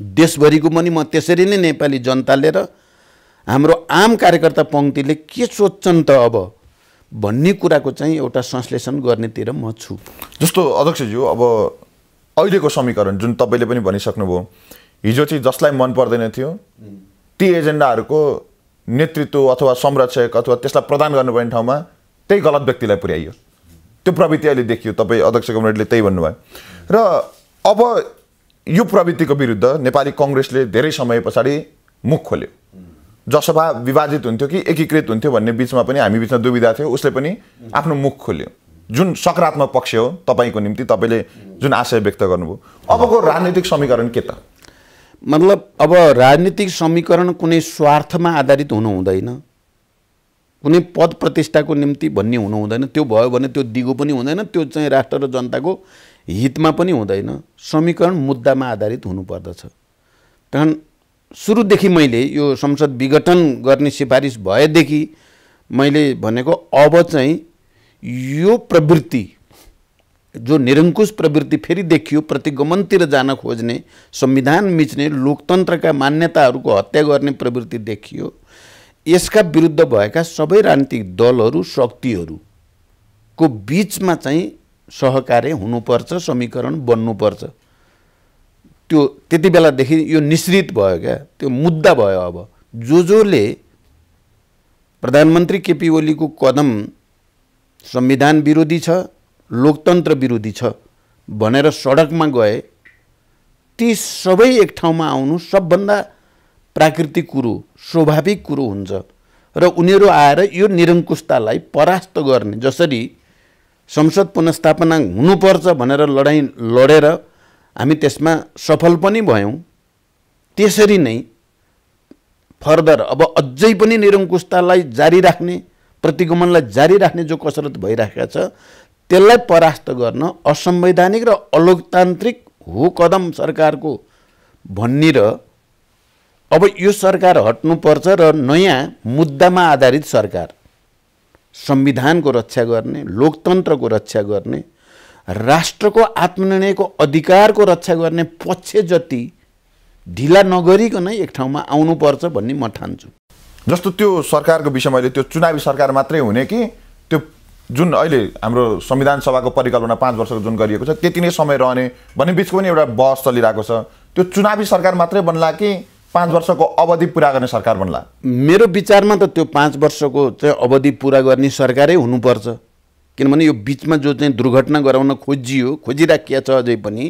देशभरिको पनि म त्यसरी नै नेपाली जनताले र हाम्रो आम कार्यकर्ता पङ्क्तिले के सोध्छन् त अब भन्ने कुराको चाहिँ एउटा संश्लेषण गर्नेतिर म छु जस्तो अध्यक्षज्यू अब अहिलेको समीकरण जुन तपाईँले पनि भनिसक्नुभयो हिजो चाहिँ जसलाई मन पर्दैन थियो ती एजेन्डाहरूको नेतृत्व अथवा संरक्षक अथवा त्यसलाई प्रदान गर्नुपर्ने ठाउँमा त्यही गलत व्यक्तिलाई पुर्याइयो त्यो प्रवृत्ति अहिले देखियो तपाईँ अध्यक्ष कमरेडले त्यही भन्नुभयो र अब यो प्रवृत्तिको विरुद्ध नेपाली कङ्ग्रेसले धेरै समय पछाडि मुख खोल्यो जसभा विभाजित हुन्थ्यो कि एकीकृत हुन्थ्यो भन्ने बिचमा पनि हामी बिचमा दुविधा थियो उसले पनि आफ्नो मुख खोल्यो जुन सकारात्मक पक्ष हो तपाईँको निम्ति तपाईँले जुन आशय व्यक्त गर्नुभयो अबको राजनीतिक समीकरण के त मतलब अब राजनीतिक समीकरण कुनै स्वार्थमा आधारित हुनु हुँदैन कुनै पद प्रतिष्ठाको निम्ति भन्ने हुनु हुँदैन त्यो भयो भने त्यो दिगो पनि हुँदैन त्यो चाहिँ राष्ट्र र जनताको हितमा पनि हुँदैन समीकरण मुद्दामा आधारित हुनुपर्दछ कारण सुरुदेखि मैले यो संसद विघटन गर्ने सिफारिस भएदेखि मैले भनेको अब चाहिँ यो प्रवृत्ति जो निरङ्कुश प्रवृत्ति फेरि देखियो प्रतिगमनतिर जान खोज्ने संविधान मिच्ने लोकतन्त्रका मान्यताहरूको हत्या गर्ने प्रवृत्ति देखियो यसका विरुद्ध भएका सबै राजनीतिक दलहरू शक्तिहरूको बिचमा चाहिँ सहकार्य हुनुपर्छ समीकरण बन्नुपर्छ त्यो त्यति बेलादेखि यो निश्रित भयो क्या त्यो मुद्दा भयो अब जो जोले प्रधानमन्त्री केपी ओलीको कदम संविधान विरोधी छ लोकतन्त्र विरोधी छ भनेर सडकमा गए ती सबै एक ठाउँमा आउनु सबभन्दा प्राकृतिक कुरो स्वाभाविक कुरो हुन्छ र उनीहरू आएर यो निरङ्कुशतालाई परास्त गर्ने जसरी संसद पुनस्थापना हुनुपर्छ भनेर लडाइँ लडेर हामी त्यसमा सफल पनि भयौँ त्यसरी नै फर्दर अब अझै पनि निरङ्कुशतालाई जारी राख्ने प्रतिगमनलाई जारी राख्ने जो कसरत भइरहेको छ त्यसलाई परास्त गर्न असंवैधानिक र अलोकतान्त्रिक हो कदम सरकारको भन्ने र अब यो सरकार हट्नुपर्छ र नयाँ मुद्दामा आधारित सरकार संविधानको रक्षा गर्ने लोकतन्त्रको रक्षा गर्ने राष्ट्रको आत्मनिर्णयको अधिकारको रक्षा गर्ने पक्ष जति ढिला नगरिकन एक ठाउँमा आउनुपर्छ भन्ने म ठान्छु जस्तो त्यो सरकारको विषय मैले त्यो चुनावी सरकार मात्रै हुने कि त्यो जुन अहिले हाम्रो संविधान सभाको परिकल्पना पाँच वर्षको जुन गरिएको छ त्यति नै समय रहने भन्ने बिचको पनि एउटा बहस चलिरहेको छ त्यो चुनावी सरकार मात्रै बन्ला कि पाँच वर्षको अवधि पुरा गर्ने सरकार बन्ला मेरो विचारमा त त्यो पाँच वर्षको चाहिँ अवधि पुरा गर्ने सरकारै हुनुपर्छ किनभने यो बिचमा जो चाहिँ दुर्घटना गराउन खोजियो खोजिराखिया छ अझै पनि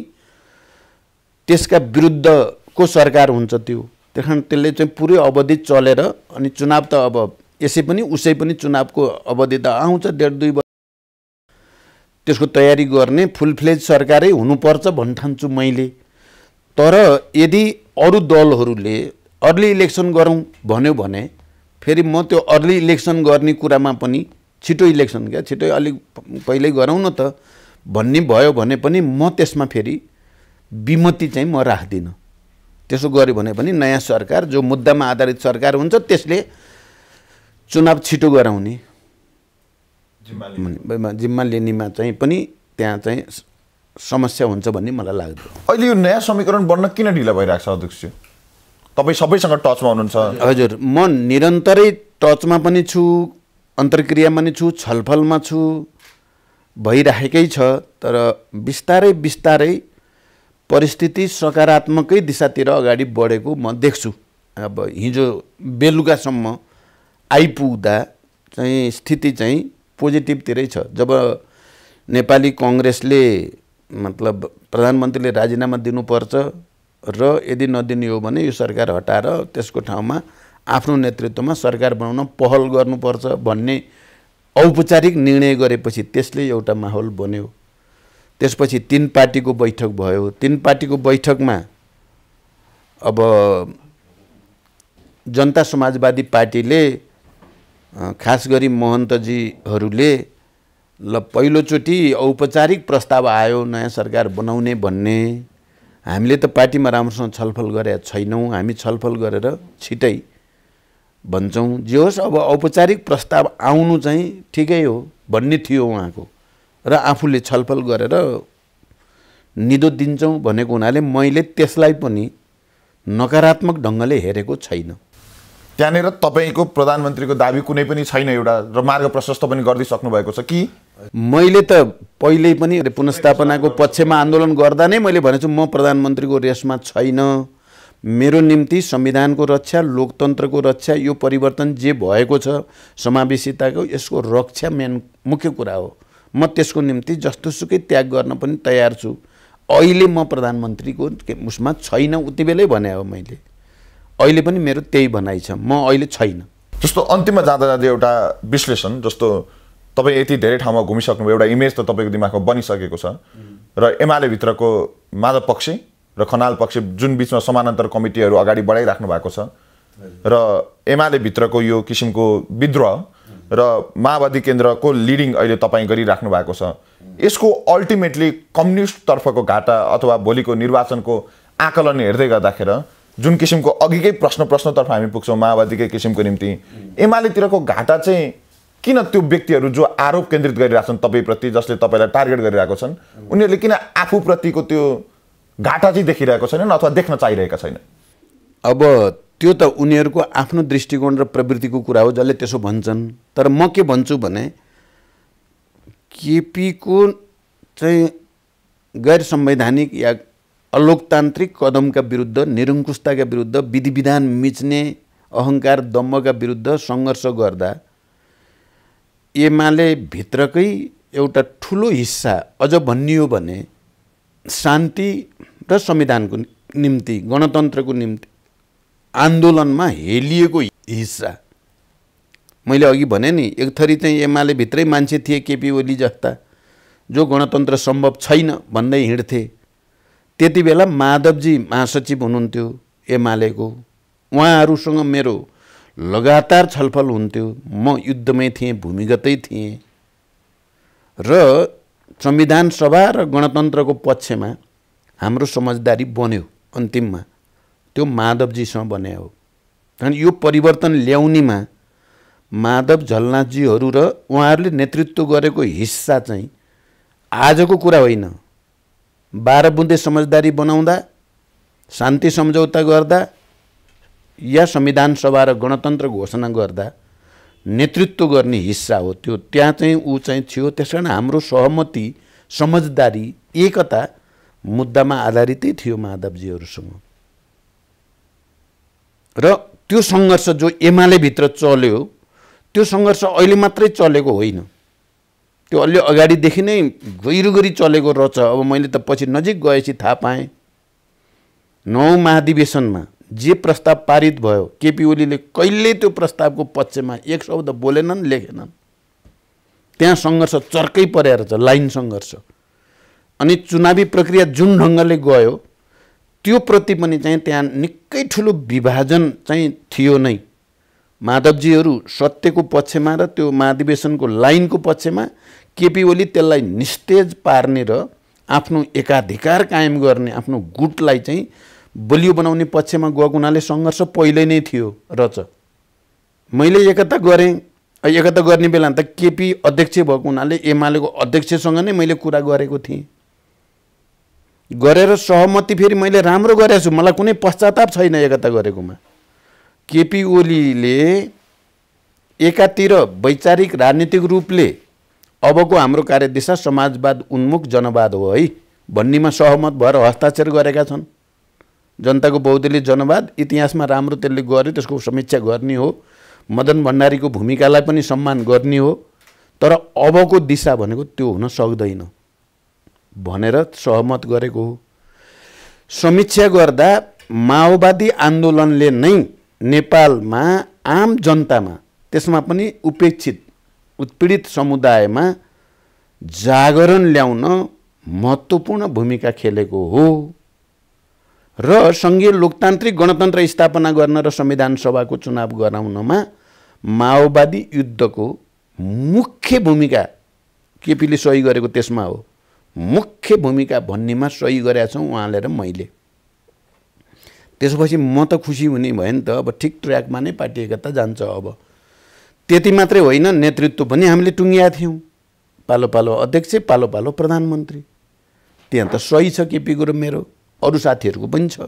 त्यसका विरुद्धको सरकार हुन्छ त्यो त्यस कारण त्यसले चाहिँ पुरै अवधि चलेर अनि चुनाव त अब यसै पनि उसै पनि चुनावको अवधि त आउँछ डेढ दुई वर्ष त्यसको तयारी गर्ने फुल फ्लेज सरकारै हुनुपर्छ भन्ठान्छु मैले तर यदि अरू दलहरूले अर्ली इलेक्सन गरौँ भन्यो भने फेरि म त्यो अर्ली इलेक्सन गर्ने कुरामा पनि छिटो इलेक्सन क्या छिटो अलिक पहिल्यै गरौँ न त भन्ने भयो भने पनि म त्यसमा फेरि विमति चाहिँ म राख्दिनँ त्यसो गऱ्यो भने पनि नयाँ सरकार जो मुद्दामा आधारित सरकार हुन्छ त्यसले चुनाव छिटो गराउने जिम्मा लिनेमा चाहिँ पनि त्यहाँ चाहिँ समस्या हुन्छ भन्ने मलाई लाग्दो अहिले यो नयाँ समीकरण बन्न किन ढिला भइरहेको छ अध्यक्ष तपाईँ सबैसँग टचमा हुनुहुन्छ हजुर म निरन्तरै टचमा पनि छु अन्तर्क्रियामा पनि छु छलफलमा छु भइराखेकै छ तर बिस्तारै बिस्तारै परिस्थिति सकारात्मकै दिशातिर अगाडि बढेको म देख्छु अब हिजो बेलुकासम्म आइपुग्दा चाहिँ स्थिति चाहिँ पोजिटिभतिरै छ जब नेपाली कङ्ग्रेसले मतलब प्रधानमन्त्रीले राजीनामा दिनुपर्छ र यदि नदिने हो भने यो सरकार हटाएर त्यसको ठाउँमा आफ्नो नेतृत्वमा सरकार बनाउन पहल गर्नुपर्छ भन्ने औपचारिक निर्णय गरेपछि त्यसले एउटा माहौल बन्यो त्यसपछि तिन पार्टीको बैठक भयो तिन पार्टीको बैठकमा अब जनता समाजवादी पार्टीले खास गरी महन्तजीहरूले ल पहिलोचोटि औपचारिक प्रस्ताव आयो नयाँ सरकार बनाउने भन्ने हामीले त पार्टीमा राम्रोसँग छलफल गरेका छैनौँ हामी छलफल गरेर छिटै भन्छौँ जे होस् अब औपचारिक प्रस्ताव आउनु चाहिँ ठिकै हो भन्ने थियो उहाँको र आफूले छलफल गरेर निदो दिन्छौँ भनेको हुनाले मैले त्यसलाई पनि नकारात्मक ढङ्गले हेरेको छैन त्यहाँनिर तपाईँको प्रधानमन्त्रीको दाबी कुनै पनि छैन एउटा र मार्ग प्रशस्त पनि गरिदिइसक्नु भएको छ कि मैले त पहिल्यै पनि पुनस्थापनाको पक्षमा आन्दोलन गर्दा नै मैले भनेछु म प्रधानमन्त्रीको रेसमा छैन मेरो निम्ति संविधानको रक्षा लोकतन्त्रको रक्षा यो परिवर्तन जे भएको छ समावेशिताको यसको रक्षा मेन मुख्य कुरा हो म त्यसको निम्ति जस्तोसुकै त्याग गर्न पनि तयार छु अहिले म प्रधानमन्त्रीको उसमा छैन उति बेलै भने हो मैले अहिले पनि मेरो त्यही भनाइ छ म अहिले छैन जस्तो अन्तिममा जाँदा जाँदा एउटा विश्लेषण जस्तो तपाईँ यति धेरै ठाउँमा घुमिसक्नुभयो एउटा इमेज त तपाईँको दिमागमा बनिसकेको छ र एमालेभित्रको माधव पक्ष र खनाल पक्ष जुन बिचमा समानान्तर कमिटीहरू अगाडि बढाइराख्नु भएको छ र एमालेभित्रको यो किसिमको विद्रोह र माओवादी केन्द्रको लिडिङ अहिले तपाईँ गरिराख्नु भएको छ यसको अल्टिमेटली कम्युनिस्टतर्फको घाटा अथवा भोलिको निर्वाचनको आकलन हेर्दै गर्दाखेरि जुन किसिमको अघिकै प्रश्न प्रश्नतर्फ हामी पुग्छौँ माओवादीकै किसिमको निम्ति एमालेतिरको घाटा चाहिँ किन त्यो व्यक्तिहरू जो आरोप केन्द्रित गरिरहेको छन् तपाईँप्रति जसले तपाईँलाई टार्गेट गरिरहेको छन् उनीहरूले किन आफूप्रतिको त्यो घाटा चाहिँ देखिरहेको छैनन् अथवा देख्न चाहिरहेका छैनन् अब त्यो त उनीहरूको आफ्नो दृष्टिकोण र प्रवृत्तिको कुरा हो जसले त्यसो भन्छन् तर म के भन्छु भने केपीको चाहिँ गैर संवैधानिक या अलोकतान्त्रिक कदमका विरुद्ध निरङ्कुशताका विरुद्ध विधि विधान मिच्ने अहङ्कार दम्बका विरुद्ध सङ्घर्ष गर्दा एमाले भित्रकै एउटा ठुलो हिस्सा अझ भनियो भने शान्ति र संविधानको निम्ति गणतन्त्रको निम्ति आन्दोलनमा हेलिएको हिस्सा मैले अघि भने नि एक थरी चाहिँ एमाले भित्रै मान्छे थिए केपी ओली जस्ता जो गणतन्त्र सम्भव छैन भन्दै हिँड्थे त्यति बेला माधवजी महासचिव हुनुहुन्थ्यो एमालेको उहाँहरूसँग मेरो लगातार छलफल हुन्थ्यो म युद्धमै थिएँ भूमिगतै थिएँ र संविधान सभा र गणतन्त्रको पक्षमा हाम्रो समझदारी बन्यो अन्तिममा त्यो माधवजीसँग बने हो किनभने यो परिवर्तन ल्याउनेमा माधव झलनाथजीहरू र उहाँहरूले नेतृत्व गरेको हिस्सा चाहिँ आजको कुरा होइन बाह्र बुँदे समझदारी बनाउँदा शान्ति सम्झौता गर्दा या संविधान सभा र गणतन्त्र घोषणा गर्दा नेतृत्व गर्ने हिस्सा हो त्यो त्यहाँ चाहिँ ऊ चाहिँ थियो त्यस कारण हाम्रो सहमति समझदारी एकता मुद्दामा आधारितै थियो माधवजीहरूसँग र त्यो सङ्घर्ष जो एमाले भित्र चल्यो त्यो सङ्घर्ष अहिले मात्रै चलेको होइन त्यो अलि अगाडिदेखि नै गहिरोगरी चलेको रहेछ अब मैले त पछि नजिक गएपछि थाहा पाएँ नौ महाधिवेशनमा जे प्रस्ताव पारित भयो केपी ओलीले कहिल्यै त्यो प्रस्तावको पक्षमा एक शब्द बोलेनन् लेखेनन् त्यहाँ सङ्घर्ष चर्कै परेर छ लाइन सङ्घर्ष अनि चुनावी प्रक्रिया जुन ढङ्गले गयो त्यो प्रति पनि चाहिँ त्यहाँ निकै ठुलो विभाजन चाहिँ थियो नै माधवजीहरू सत्यको पक्षमा र त्यो महाधिवेशनको लाइनको पक्षमा केपी ओली त्यसलाई निस्तेज पार्ने र आफ्नो एकाधिकार कायम गर्ने आफ्नो गुटलाई चाहिँ बलियो बनाउने पक्षमा गएको हुनाले सङ्घर्ष पहिले नै थियो रच मैले एकता गरेँ एकता गर्ने बेला त केपी अध्यक्ष भएको हुनाले एमालेको अध्यक्षसँग नै मैले कुरा गरेको थिएँ गरेर सहमति फेरि मैले राम्रो गरेको छु मलाई कुनै पश्चाताप छैन एकता गरेकोमा केपी ओलीले एकातिर वैचारिक राजनीतिक रूपले अबको हाम्रो कार्यदिशा समाजवाद उन्मुख जनवाद हो है भन्नेमा सहमत भएर हस्ताक्षर गरेका छन् जनताको बहुदलीय जनवाद इतिहासमा राम्रो त्यसले गर्यो त्यसको समीक्षा गर्ने हो मदन भण्डारीको भूमिकालाई पनि सम्मान गर्ने हो तर अबको दिशा भनेको त्यो हुन सक्दैन भनेर सहमत गरेको हो समीक्षा गर्दा माओवादी आन्दोलनले नै नेपालमा आम जनतामा त्यसमा पनि उपेक्षित उत्पीडित समुदायमा जागरण ल्याउन महत्त्वपूर्ण भूमिका खेलेको हो र सङ्घीय लोकतान्त्रिक गणतन्त्र स्थापना गर्न र संविधान सभाको चुनाव गराउनमा माओवादी युद्धको मुख्य भूमिका केपीले सही गरेको त्यसमा हो मुख्य भूमिका भन्नेमा सही गरेका छौँ उहाँले र मैले त्यसपछि म त खुसी हुने भयो नि त अब ठिक ट्र्याकमा नै पार्टी एकता जान्छ अब त्यति मात्रै होइन नेतृत्व पनि हामीले टुङ्गिया थियौँ पालो पालो अध्यक्ष पालो पालो प्रधानमन्त्री त्यहाँ त सही छ केपी गुरु मेरो अरू साथीहरूको पनि छ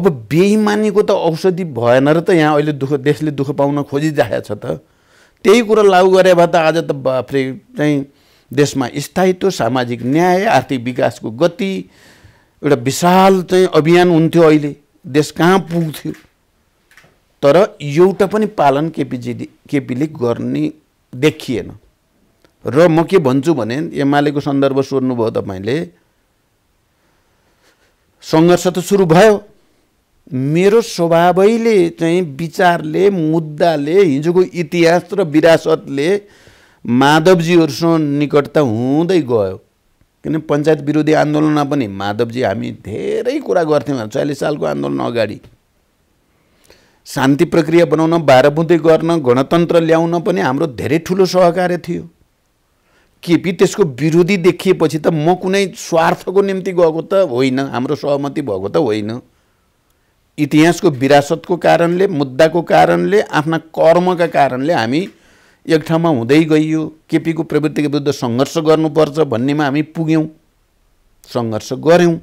अब बेइमानीको त औषधि भएन र त यहाँ अहिले दुःख देशले दुःख पाउन खोजिरहेको छ त त्यही कुरा लागु गरे भए त आज त बाफ्रे चाहिँ देशमा स्थायित्व सामाजिक न्याय आर्थिक विकासको गति एउटा विशाल चाहिँ अभियान हुन्थ्यो अहिले देश कहाँ पुग्थ्यो तर एउटा पनि पालन केपिजीले केपीले गर्ने देखिएन र म के भन्छु भने एमालेको सन्दर्भ सोध्नुभयो तपाईँले सङ्घर्ष त सुरु भयो मेरो स्वभावैले चाहिँ विचारले मुद्दाले हिजोको इतिहास र विरासतले माधवजीहरूसँग निकटता हुँदै गयो किन पञ्चायत विरोधी आन्दोलनमा पनि माधवजी हामी धेरै कुरा गर्थ्यौँ चालिस सालको आन्दोलन अगाडि शान्ति प्रक्रिया बनाउन बाह्र बुँदै गर्न गणतन्त्र ल्याउन पनि हाम्रो धेरै ठुलो सहकार्य थियो केपी त्यसको विरोधी देखिएपछि त म कुनै स्वार्थको निम्ति गएको त होइन हाम्रो सहमति भएको त होइन इतिहासको विरासतको कारणले मुद्दाको कारणले आफ्ना कर्मका कारणले हामी एक ठाउँमा हुँदै गइयो केपीको प्रवृत्तिको विरुद्ध सङ्घर्ष गर्नुपर्छ भन्नेमा हामी पुग्यौँ सङ्घर्ष गऱ्यौँ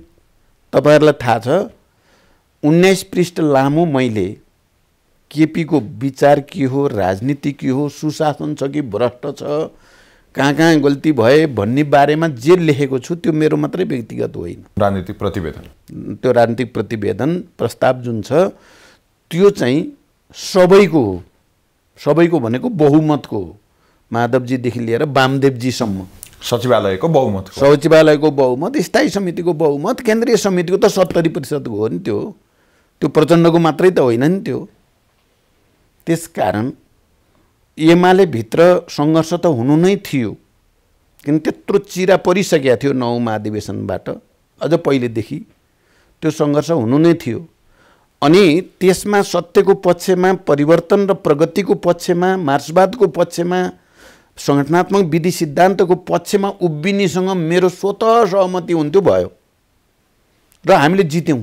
तपाईँहरूलाई थाहा छ उन्नाइस पृष्ठ लामो मैले केपीको विचार के हो राजनीति के हो सुशासन छ कि भ्रष्ट छ कहाँ कहाँ गल्ती भए भन्ने बारेमा जे लेखेको छु त्यो मेरो मात्रै व्यक्तिगत होइन राजनीतिक प्रतिवेदन त्यो राजनीतिक प्रतिवेदन प्रस्ताव जुन छ त्यो चाहिँ सबैको हो सबैको भनेको बहुमतको हो माधवजीदेखि लिएर वामदेवजीसम्म सचिवालयको बहुमत सचिवालयको बहुमत स्थायी समितिको बहुमत केन्द्रीय समितिको त सत्तरी प्रतिशतको हो नि त्यो त्यो प्रचण्डको मात्रै त होइन नि त्यो त्यस कारण एमाले भित्र सङ्घर्ष त हुनु नै थियो किन त्यत्रो चिरा परिसकेको थियो नौ महाधिवेशनबाट अझ पहिलेदेखि त्यो सङ्घर्ष हुनु नै थियो अनि त्यसमा सत्यको पक्षमा परिवर्तन र प्रगतिको पक्षमा मार्क्सवादको पक्षमा सङ्गठनात्मक विधि सिद्धान्तको पक्षमा उभिनीसँग मेरो स्वत सहमति हुन्थ्यो भयो र हामीले जित्यौँ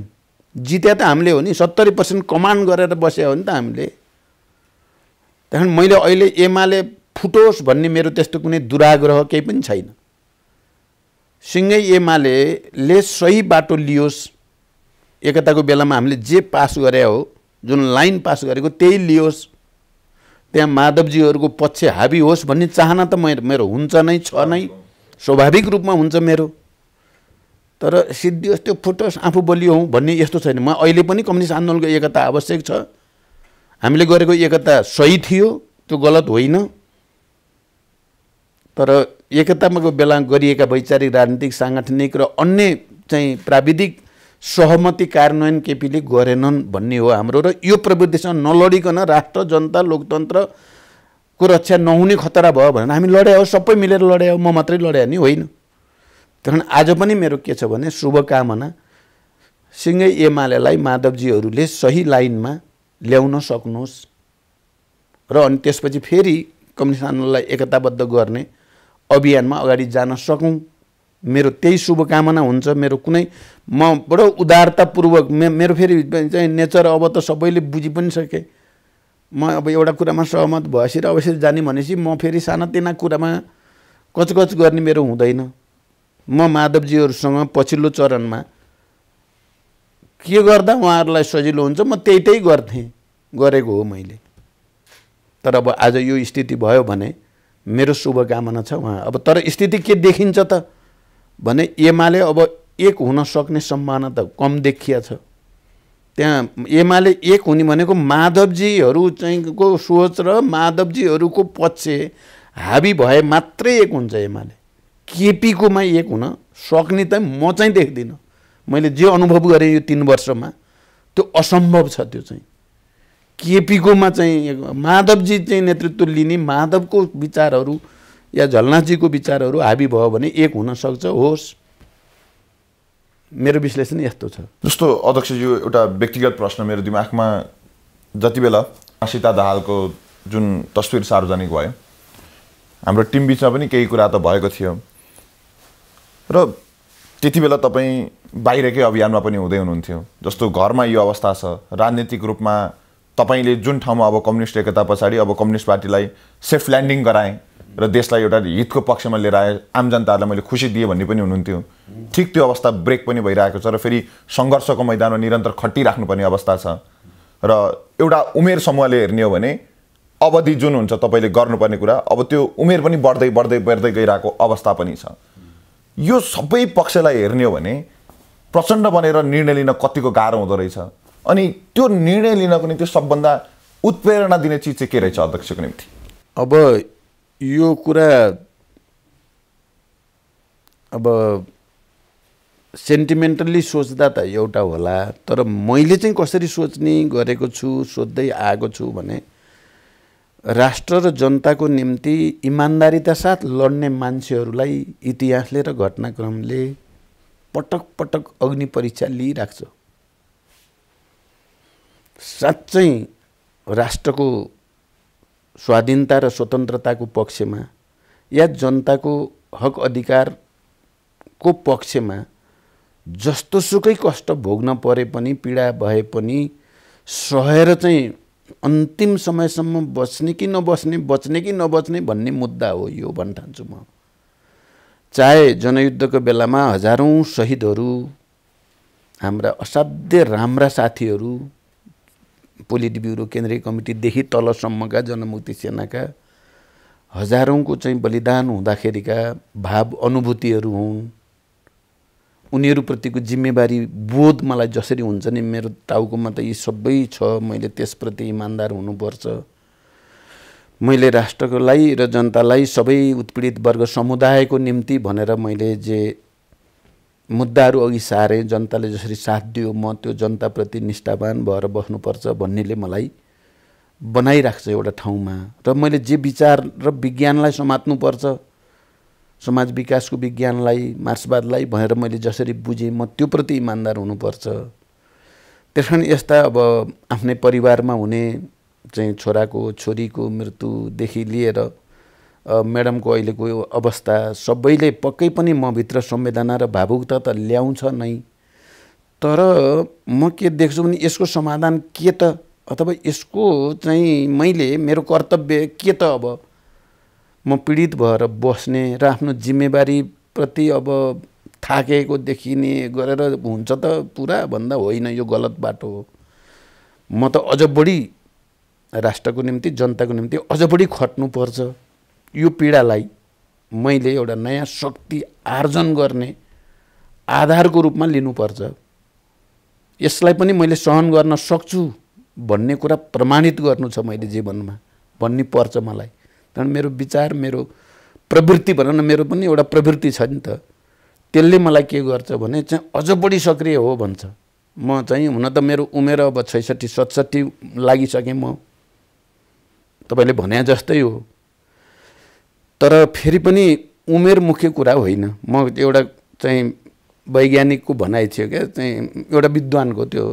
जित्या त हामीले हो नि सत्तरी पर्सेन्ट कमान्ड गरेर बस्यो भने त हामीले त्यहाँदेखि मैले अहिले एमाले फुटोस् भन्ने मेरो त्यस्तो कुनै दुराग्रह केही पनि छैन सिँगै एमाले सही बाटो लियोस् एकताको बेलामा हामीले जे पास गरे हो जुन लाइन पास गरेको त्यही लियोस् त्यहाँ माधवजीहरूको पक्ष हाबी होस् भन्ने चाहना त मेरो मेरो हुन्छ नै छ नै स्वाभाविक रूपमा हुन्छ मेरो तर सिद्धियोस् त्यो फुटोस् आफू बलियो हौँ भन्ने यस्तो छैन म अहिले पनि कम्युनिस्ट आन्दोलनको एकता आवश्यक छ हामीले गरेको एकता सही थियो त्यो गलत होइन तर एकतामाको बेला गरिएका वैचारिक राजनीतिक साङ्गठनिक र अन्य चाहिँ प्राविधिक सहमति कार्यान्वयन केपीले गरेनन् भन्ने हो हाम्रो र यो प्रवृत्तिसँग नलडिकन राष्ट्र जनता लोकतन्त्रको रक्षा नहुने खतरा भयो भनेर हामी लड्या सबै मिलेर लड्या म मात्रै लड्या नि होइन कारण आज पनि मेरो के छ भने शुभकामना सिँगै एमालेलाई माधवजीहरूले सही लाइनमा ल्याउन सक्नुहोस् र अनि त्यसपछि फेरि कम्युनिस्ट आन्दोलनलाई एकताबद्ध गर्ने अभियानमा अगाडि जान सकौँ मेरो त्यही शुभकामना हुन्छ मेरो कुनै म बडो उदारतापूर्वक मे मेरो फेरि चाहिँ नेचर अब त सबैले बुझि पनि सकेँ म अब एउटा कुरामा सहमत भएपछि र अवश्य जाने भनेपछि म फेरि सानातिना कुरामा कचकच गर्ने मेरो हुँदैन म माधवजीहरूसँग पछिल्लो चरणमा के गर्दा उहाँहरूलाई सजिलो हुन्छ म त्यही त्यही गर्थेँ गरेको हो मैले तर अब आज यो स्थिति भयो भने मेरो शुभकामना छ उहाँ अब तर स्थिति के देखिन्छ त भने एमाले अब एक हुन सक्ने सम्भावना त कम देखिया छ त्यहाँ एमाले एक हुने भनेको माधवजीहरू चाहिँको सोच र माधवजीहरूको पक्ष हाबी भए मात्रै एक हुन्छ एमाले केपीकोमा एक हुन सक्ने त म चाहिँ देख्दिनँ मैले जे अनुभव गरेँ यो तिन वर्षमा त्यो असम्भव छ त्यो चाहिँ केपीकोमा चाहिँ माधवजी चाहिँ नेतृत्व लिने माधवको विचारहरू या झलनाथजीको विचारहरू हाबी भयो भने एक हुनसक्छ होस् मेरो विश्लेषण यस्तो छ जस्तो अध्यक्ष यो एउटा व्यक्तिगत प्रश्न मेरो दिमागमा जति बेला सीता दाहालको जुन तस्विर सार्वजनिक भयो हाम्रो टिम बिचमा पनि केही कुरा त भएको थियो र त्यति बेला तपाईँ बाहिरकै अभियानमा पनि हुँदै हुनुहुन्थ्यो जस्तो घरमा यो अवस्था छ राजनीतिक रूपमा तपाईँले जुन ठाउँमा अब कम्युनिस्ट एकता पछाडि अब कम्युनिस्ट पार्टीलाई सेफ ल्यान्डिङ गराएँ र देशलाई एउटा हितको पक्षमा लिएर आएँ आम जनताहरूलाई मैले खुसी दिएँ भन्ने पनि हुनुहुन्थ्यो ठिक त्यो अवस्था ब्रेक पनि भइरहेको छ र फेरि सङ्घर्षको मैदानमा निरन्तर खटिराख्नुपर्ने अवस्था छ र एउटा उमेर समूहले हेर्ने हो भने अवधि जुन हुन्छ तपाईँले गर्नुपर्ने कुरा अब त्यो उमेर पनि बढ्दै बढ्दै बढ्दै गइरहेको अवस्था पनि छ यो सबै पक्षलाई हेर्ने हो भने प्रचण्ड बनेर निर्णय लिन कतिको गाह्रो हुँदो रहेछ अनि त्यो निर्णय लिनको निम्ति सबभन्दा उत्प्रेरणा दिने चिज चाहिँ के रहेछ अध्यक्षको निम्ति अब यो कुरा अब सेन्टिमेन्टल्ली सोच्दा त एउटा होला तर मैले चाहिँ कसरी सोच्ने गरेको छु सोध्दै आएको छु भने राष्ट्र र जनताको निम्ति इमान्दारीका साथ लड्ने मान्छेहरूलाई इतिहासले र घटनाक्रमले पटक पटक अग्नि परीक्षा लिइराख्छ साँच्चै राष्ट्रको स्वाधीनता र स्वतन्त्रताको पक्षमा या जनताको हक अधिकारको पक्षमा जस्तोसुकै कष्ट भोग्न परे पनि पीडा भए पनि सहेर चाहिँ अन्तिम समयसम्म बस्ने कि नबस्ने बच्ने कि नबच्ने भन्ने मुद्दा हो यो भन्न ठान्छु म चाहे जनयुद्धको बेलामा हजारौँ सहिदहरू हाम्रा असाध्य राम्रा साथीहरू पोलिट ब्युरो केन्द्रीय कमिटीदेखि तलसम्मका जनमुक्ति सेनाका हजारौँको चाहिँ बलिदान हुँदाखेरिका भाव अनुभूतिहरू हुन् उनीहरूप्रतिको जिम्मेवारी बोध मलाई जसरी हुन्छ नि मेरो टाउकोमा त यी सबै छ मैले त्यसप्रति इमान्दार हुनुपर्छ मैले राष्ट्रको लागि र जनतालाई सबै उत्पीडित वर्ग समुदायको निम्ति भनेर मैले जे मुद्दाहरू अघि सारेँ जनताले जसरी साथ दियो म त्यो जनताप्रति निष्ठावान भएर बस्नुपर्छ भन्नेले मलाई बनाइराख्छ एउटा ठाउँमा र मैले जे विचार र विज्ञानलाई समात्नुपर्छ समाज विकासको विज्ञानलाई मार्क्सवादलाई भनेर मैले जसरी बुझेँ म त्योप्रति इमान्दार हुनुपर्छ त्यस कारण यस्ता अब आफ्नै परिवारमा हुने चाहिँ छोराको छोरीको मृत्युदेखि लिएर म्याडमको अहिलेको अवस्था सबैले पक्कै पनि म भित्र संवेदना र भावुकता त ल्याउँछ नै तर म के देख्छु भने यसको समाधान के त अथवा यसको चाहिँ मैले मेरो कर्तव्य के त अब म पीडित भएर बस्ने र आफ्नो जिम्मेवारीप्रति अब थाकेको देखिने गरेर हुन्छ त पुरा भन्दा होइन यो गलत बाटो हो म त अझ बढी राष्ट्रको निम्ति जनताको निम्ति अझ बढी खट्नुपर्छ यो पीडालाई मैले एउटा नयाँ शक्ति आर्जन गर्ने आधारको रूपमा लिनुपर्छ यसलाई पनि मैले सहन गर्न सक्छु भन्ने कुरा प्रमाणित गर्नु छ मैले जीवनमा भन्ने पर्छ मलाई तर मेरो विचार मेरो प्रवृत्ति भनौँ न मेरो पनि एउटा प्रवृत्ति छ नि त त्यसले मलाई के गर्छ भने चाहिँ अझ बढी सक्रिय हो भन्छ म चाहिँ हुन त मेरो उमेर अब छैसठी सतसट्ठी लागिसकेँ म तपाईँले भने जस्तै हो तर फेरि पनि उमेर मुख्य कुरा होइन म एउटा चाहिँ वैज्ञानिकको भनाइ थियो क्या चाहिँ एउटा विद्वानको त्यो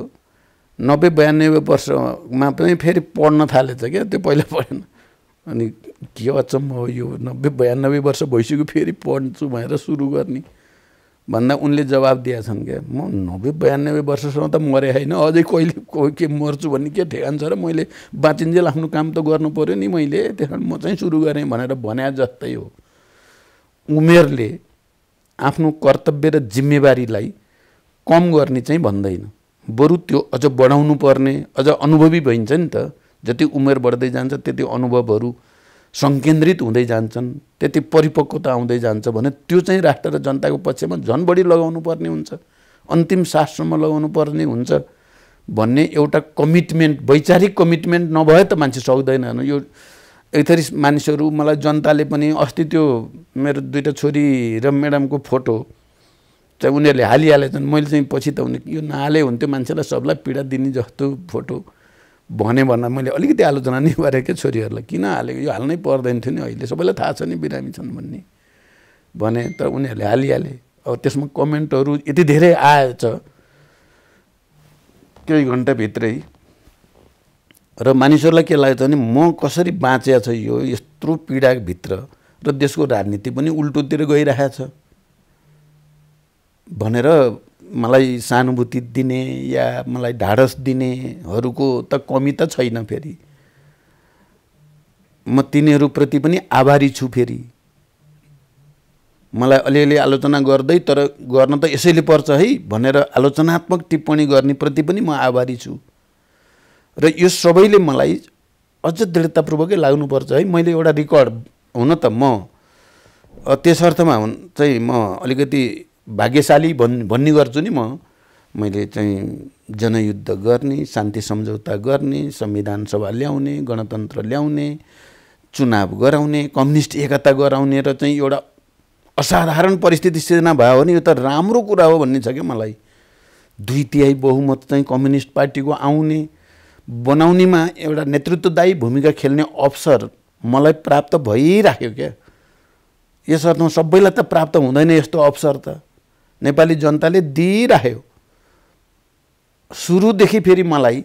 नब्बे बयानब्बे वर्षमा पनि फेरि पढ्न थालेछ क्या त्यो पहिला पढेन अनि के अचम्म हो यो नब्बे बयानब्बे वर्ष भइसक्यो फेरि पढ्छु भनेर सुरु गर्ने भन्दा उनले जवाब दिएका छन् क्या म नब्बे बयानब्बे वर्षसम्म त मरे होइन अझै कहिले के मर्छु भन्ने के ठेगान छ र मैले बाँचिन्जेल आफ्नो काम त गर्नु पऱ्यो नि मैले त्यस म चाहिँ सुरु गरेँ भनेर भने जस्तै हो उमेरले आफ्नो कर्तव्य र जिम्मेवारीलाई कम गर्ने चाहिँ भन्दैन बरु त्यो अझ बढाउनु पर्ने अझ अनुभवी भइन्छ नि त जति उमेर बढ्दै जान्छ त्यति अनुभवहरू सङ्केन्द्रित हुँदै जान्छन् त्यति परिपक्वता आउँदै जान्छ भने त्यो चाहिँ राष्ट्र र जनताको पक्षमा झन् बढी लगाउनु पर्ने हुन्छ अन्तिम शासनमा लगाउनु पर्ने हुन्छ भन्ने एउटा कमिटमेन्ट वैचारिक कमिटमेन्ट नभए त मान्छे सक्दैन यो एक मानिसहरू मलाई जनताले पनि अस्ति त्यो मेरो दुइटा छोरी र म्याडमको फोटो चाहिँ उनीहरूले हालिहालेछन् मैले चाहिँ पछि त उनी यो नहाले हुन्थ्यो मान्छेलाई सबलाई पीडा दिने जस्तो फोटो भने भन्दा मैले अलिकति आलोचना नै गरेँ क्या छोरीहरूलाई किन हालेको यो हाल्नै पर्दैन थियो नि अहिले सबैलाई थाहा छ नि बिरामी छन् भन्ने भने तर उनीहरूले हालिहाले अब त्यसमा कमेन्टहरू यति धेरै आएछ केही घन्टाभित्रै र मानिसहरूलाई के लाग्छ भने म कसरी बाँचेको छ यो यत्रो पीडाभित्र र देशको राजनीति पनि उल्टोतिर छ भनेर मलाई सहानुभूति दिने या मलाई ढाडस दिनेहरूको त कमी त छैन फेरि म तिनीहरूप्रति पनि आभारी छु फेरि मलाई अलिअलि आलोचना गर्दै तर गर्न त यसैले पर्छ है भनेर आलोचनात्मक टिप्पणी गर्नेप्रति पनि म आभारी छु र यो सबैले मलाई अझ दृढतापूर्वकै लाग्नुपर्छ है मैले एउटा रेकर्ड हुन त म त्यस अर्थमा चाहिँ म अलिकति भाग्यशाली भन् भन्ने गर्छु नि म मैले चाहिँ जनयुद्ध गर्ने शान्ति सम्झौता गर्ने संविधान सभा ल्याउने गणतन्त्र ल्याउने चुनाव गराउने कम्युनिस्ट एकता गराउने र चाहिँ एउटा असाधारण परिस्थिति सिर्जना भयो भने यो त राम्रो कुरा हो भन्ने छ क्या मलाई दुई तिहाई बहुमत चाहिँ कम्युनिस्ट पार्टीको आउने बनाउनेमा एउटा नेतृत्वदायी भूमिका खेल्ने अवसर मलाई प्राप्त भइराख्यो क्या यसर्थमा सबैलाई त प्राप्त हुँदैन यस्तो अवसर त नेपाली जनताले दिइराख्यो सुरुदेखि फेरि मलाई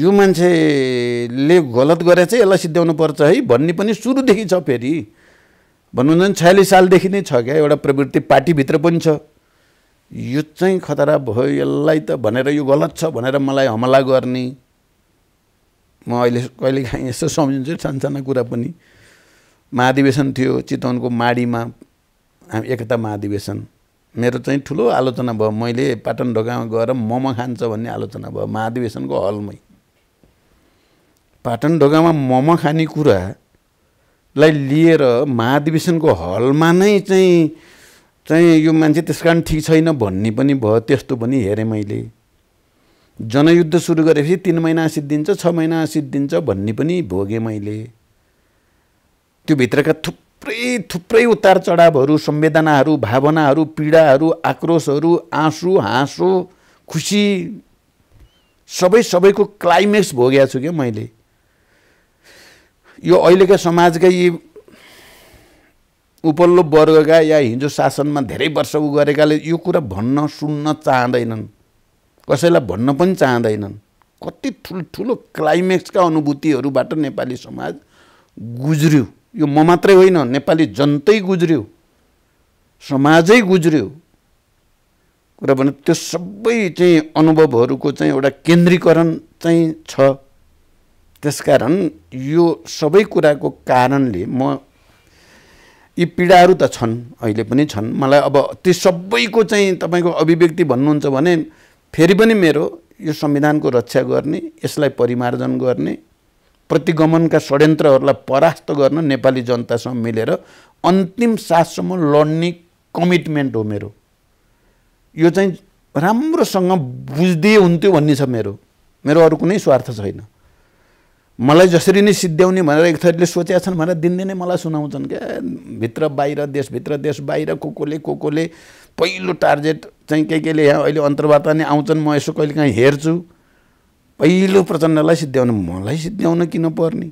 यो मान्छेले गलत गरेर चाहिँ यसलाई सिद्ध्याउनु पर्छ है भन्ने पनि सुरुदेखि छ फेरि भन्नुहुन्छ भने छयालिस सालदेखि नै छ क्या एउटा प्रवृत्ति पार्टीभित्र पनि छ यो चाहिँ खतरा भयो यसलाई त भनेर यो गलत छ भनेर मलाई हमला गर्ने म अहिले कहिलेकाहीँ यसो सम्झिन्छु सानसाना कुरा पनि महाधिवेशन थियो चितवनको माडीमा हामी एकता महाधिवेशन मेरो चाहिँ ठुलो आलोचना भयो मैले पाटन ढोकामा गएर मोमो खान्छ भन्ने आलोचना भयो महाधिवेशनको हलमै पाटन ढोकामा मोमो खाने कुरालाई लिएर महाधिवेशनको हलमा नै चाहिँ चाहिँ यो मान्छे त्यस कारण ठिक छैन भन्ने पनि भयो त्यस्तो पनि हेरेँ मैले जनयुद्ध सुरु गरेपछि तिन महिना सिद्धिन्छ छ महिना सिद्धिन्छ भन्ने पनि भोगेँ मैले त्यो भित्रका थुप थुप्रै थुप्रै उतार चढावहरू संवेदनाहरू भावनाहरू पीडाहरू आक्रोशहरू आँसु हाँसो खुसी सबै सबैको क्लाइमेक्स भोगेको छु क्या मैले यो अहिलेका समाजका यी उपल्लो वर्गका या हिजो शासनमा धेरै वर्ष उ गरेकाले यो कुरा भन्न सुन्न चाहँदैनन् कसैलाई भन्न पनि चाहँदैनन् कति ठुल्ठुलो क्लाइमेक्सका अनुभूतिहरूबाट नेपाली समाज गुज्रियो यो म मात्रै होइन नेपाली जनतै गुज्रियो समाजै गुज्रियो कुरा भने त्यो सबै चाहिँ अनुभवहरूको चाहिँ एउटा केन्द्रीकरण चाहिँ छ त्यसकारण यो सबै कुराको कारणले म यी पीडाहरू त छन् अहिले पनि छन् मलाई अब ती सबैको चाहिँ तपाईँको अभिव्यक्ति भन्नुहुन्छ भने फेरि पनि मेरो यो संविधानको रक्षा गर्ने यसलाई परिमार्जन गर्ने प्रतिगमनका षड्यन्त्रहरूलाई परास्त गर्न नेपाली जनतासँग मिलेर अन्तिम साससम्म लड्ने कमिटमेन्ट हो मेरो यो चाहिँ राम्रोसँग बुझ्दै हुन्थ्यो भन्ने छ मेरो मेरो अरू कुनै स्वार्थ छैन मलाई जसरी नै सिद्ध्याउने भनेर एक थरीले सोचेका छन् भनेर दिनदिनै मलाई सुनाउँछन् क्या भित्र बाहिर देशभित्र देश बाहिर को कोले को कोले पहिलो टार्गेट चाहिँ के केले यहाँ अहिले अन्तर्वार्ता नै आउँछन् म यसो कहिले काहीँ हेर्छु पहिलो प्रचण्डलाई सिद्ध्याउनु मलाई सिद्ध्याउन किन पर्ने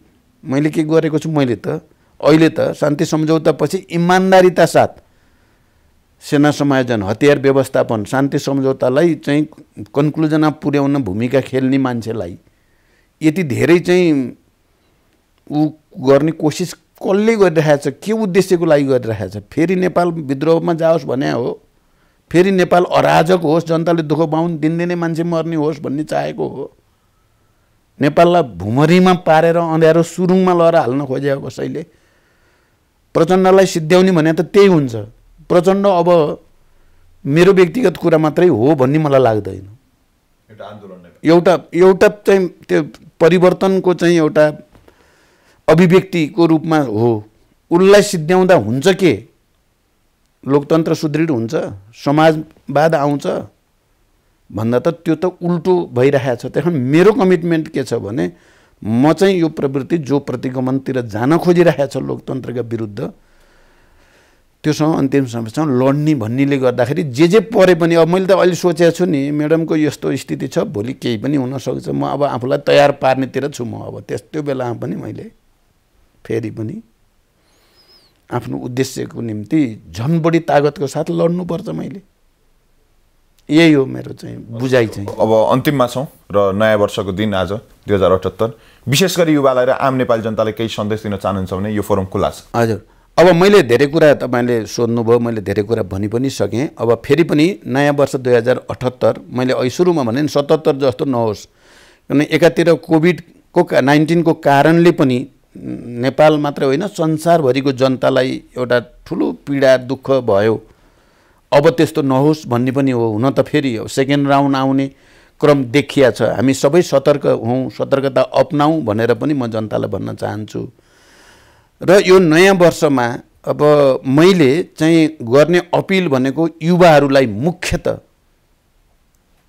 मैले के गरेको छु मैले त अहिले त शान्ति सम्झौतापछि इमान्दारीता साथ सेना समायोजन हतियार व्यवस्थापन शान्ति सम्झौतालाई चाहिँ कन्क्लुजनमा पुर्याउन भूमिका खेल्ने मान्छेलाई यति धेरै चाहिँ ऊ गर्ने कोसिस कसले गरिरहेछ के उद्देश्यको लागि गरिरहेछ फेरि नेपाल विद्रोहमा जाओस् भने हो फेरि नेपाल अराजक होस् जनताले दुःख पाउन् दिनदिनै मान्छे मर्ने होस् भन्ने चाहेको हो नेपाललाई भुमरीमा पारेर अँध्यारो सुरुङमा लगेर हाल्न खोजेको कसैले प्रचण्डलाई सिद्ध्याउने भने त त्यही हुन्छ प्रचण्ड अब मेरो व्यक्तिगत कुरा मात्रै हो भन्ने मलाई लाग्दैन एउटा एउटा चाहिँ त्यो परिवर्तनको चाहिँ एउटा अभिव्यक्तिको रूपमा हो उसलाई सिद्ध्याउँदा हुन्छ के लोकतन्त्र सुदृढ हुन्छ समाजवाद आउँछ भन्दा त त्यो त उल्टो भइरहेको छ त्यहाँ मेरो कमिटमेन्ट के छ भने म चाहिँ यो प्रवृत्ति जो प्रतिगमनतिर जान खोजिरहेको छ लोकतन्त्रका विरुद्ध त्योसँग अन्तिम समयसँग लड्ने भन्नेले गर्दाखेरि जे जे परे पनि अब मैले त अहिले सोचेको छु नि म्याडमको यस्तो स्थिति छ भोलि केही पनि हुनसक्छ म अब आफूलाई तयार पार्नेतिर छु म अब त्यस त्यो बेलामा पनि मैले फेरि पनि आफ्नो उद्देश्यको निम्ति झन् बढी तागतको साथ लड्नुपर्छ मैले यही हो मेरो चाहिँ बुझाइ चाहिँ अब अन्तिममा छौँ र नयाँ वर्षको दिन आज दुई हजार अठहत्तर विशेष गरी युवालाई र आम नेपाली जनतालाई केही सन्देश दिन चाहनुहुन्छ भने यो फोरम खुल्ला छ हजुर अब मैले धेरै कुरा तपाईँले सोध्नुभयो मैले धेरै कुरा भनि पनि सकेँ अब फेरि पनि नयाँ वर्ष दुई हजार अठहत्तर मैले अहिले सुरुमा भने सतहत्तर जस्तो नहोस् किनभने एकातिर कोभिडको का नाइन्टिनको कारणले पनि नेपाल मात्र होइन संसारभरिको जनतालाई एउटा ठुलो पीडा दुःख भयो अब त्यस्तो नहोस् भन्ने पनि हो हुन त फेरि हो सेकेन्ड राउन्ड आउने क्रम देखिया छ हामी सबै सतर्क हौँ सतर्कता अप्नाउँ भनेर पनि म जनतालाई भन्न चाहन्छु र यो नयाँ वर्षमा अब मैले चाहिँ गर्ने अपिल भनेको युवाहरूलाई मुख्यत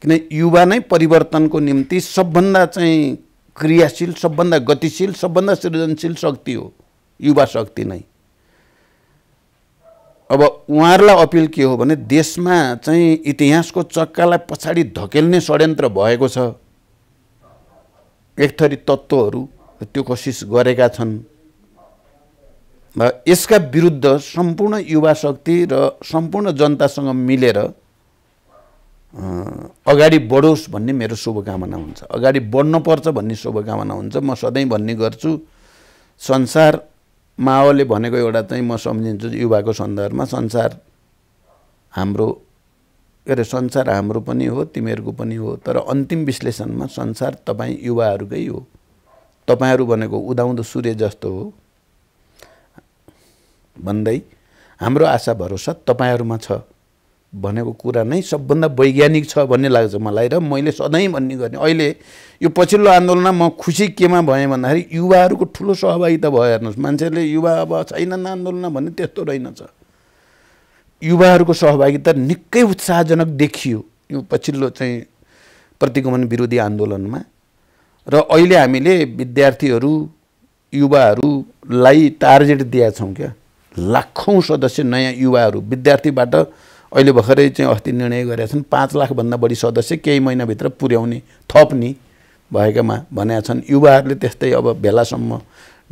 किन युवा नै परिवर्तनको निम्ति सबभन्दा चाहिँ क्रियाशील सबभन्दा गतिशील सबभन्दा सृजनशील शक्ति हो युवा शक्ति नै अब उहाँहरूलाई अपिल के हो भने देशमा चाहिँ इतिहासको चक्कालाई पछाडि धकेल्ने षड्यन्त्र भएको छ एक थरी तत्त्वहरू त्यो कोसिस गरेका छन् र यसका विरुद्ध सम्पूर्ण युवा शक्ति र सम्पूर्ण जनतासँग मिलेर अगाडि बढोस् भन्ने मेरो शुभकामना हुन्छ अगाडि बढ्नुपर्छ भन्ने शुभकामना हुन्छ म सधैँ भन्ने गर्छु संसार माओले भनेको एउटा चाहिँ म सम्झिन्छु युवाको सन्दर्भमा संसार हाम्रो के अरे संसार हाम्रो पनि हो तिमीहरूको पनि हो तर अन्तिम विश्लेषणमा संसार तपाईँ युवाहरूकै हो तपाईँहरू भनेको उदाउँदो सूर्य जस्तो हो भन्दै हाम्रो आशा भरोसा तपाईँहरूमा छ भनेको कुरा नै सबभन्दा वैज्ञानिक छ भन्ने लाग्छ मलाई र मैले सधैँ भन्ने गर्ने अहिले यो पछिल्लो आन्दोलनमा म खुसी केमा भएँ भन्दाखेरि युवाहरूको ठुलो सहभागिता भयो हेर्नुहोस् मान्छेले युवा अब छैनन् आन्दोलन भन्ने त्यस्तो रहेनछ युवाहरूको सहभागिता निकै उत्साहजनक देखियो यो पछिल्लो चाहिँ प्रतिगमन विरोधी आन्दोलनमा र अहिले हामीले विद्यार्थीहरू युवाहरूलाई टार्गेट दिएका छौँ क्या लाखौँ सदस्य नयाँ युवाहरू विद्यार्थीबाट अहिले भर्खरै चाहिँ अस्ति निर्णय गरेका छन् पाँच लाखभन्दा बढी सदस्य केही महिनाभित्र पुर्याउने थप्ने भएकामा भनेका छन् युवाहरूले त्यस्तै अब भेलासम्म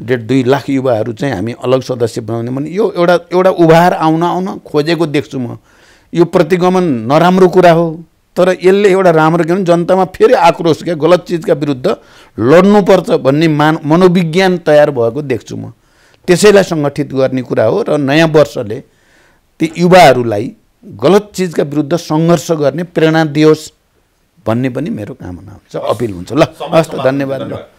डेढ दुई लाख युवाहरू चाहिँ हामी अलग सदस्य बनाउने भने यो एउटा एउटा उभार आउन आउन खोजेको देख्छु म यो प्रतिगमन नराम्रो कुरा हो तर यसले एउटा राम्रो के भने जनतामा फेरि आक्रोश क्या गलत चिजका विरुद्ध लड्नुपर्छ भन्ने मान मनोविज्ञान तयार भएको देख्छु म त्यसैलाई सङ्गठित गर्ने कुरा हो र नयाँ वर्षले ती युवाहरूलाई गलत चिजका विरुद्ध सङ्घर्ष गर्ने प्रेरणा दियोस् भन्ने पनि मेरो कामना हुन्छ अपिल हुन्छ ल हस् धन्यवाद ल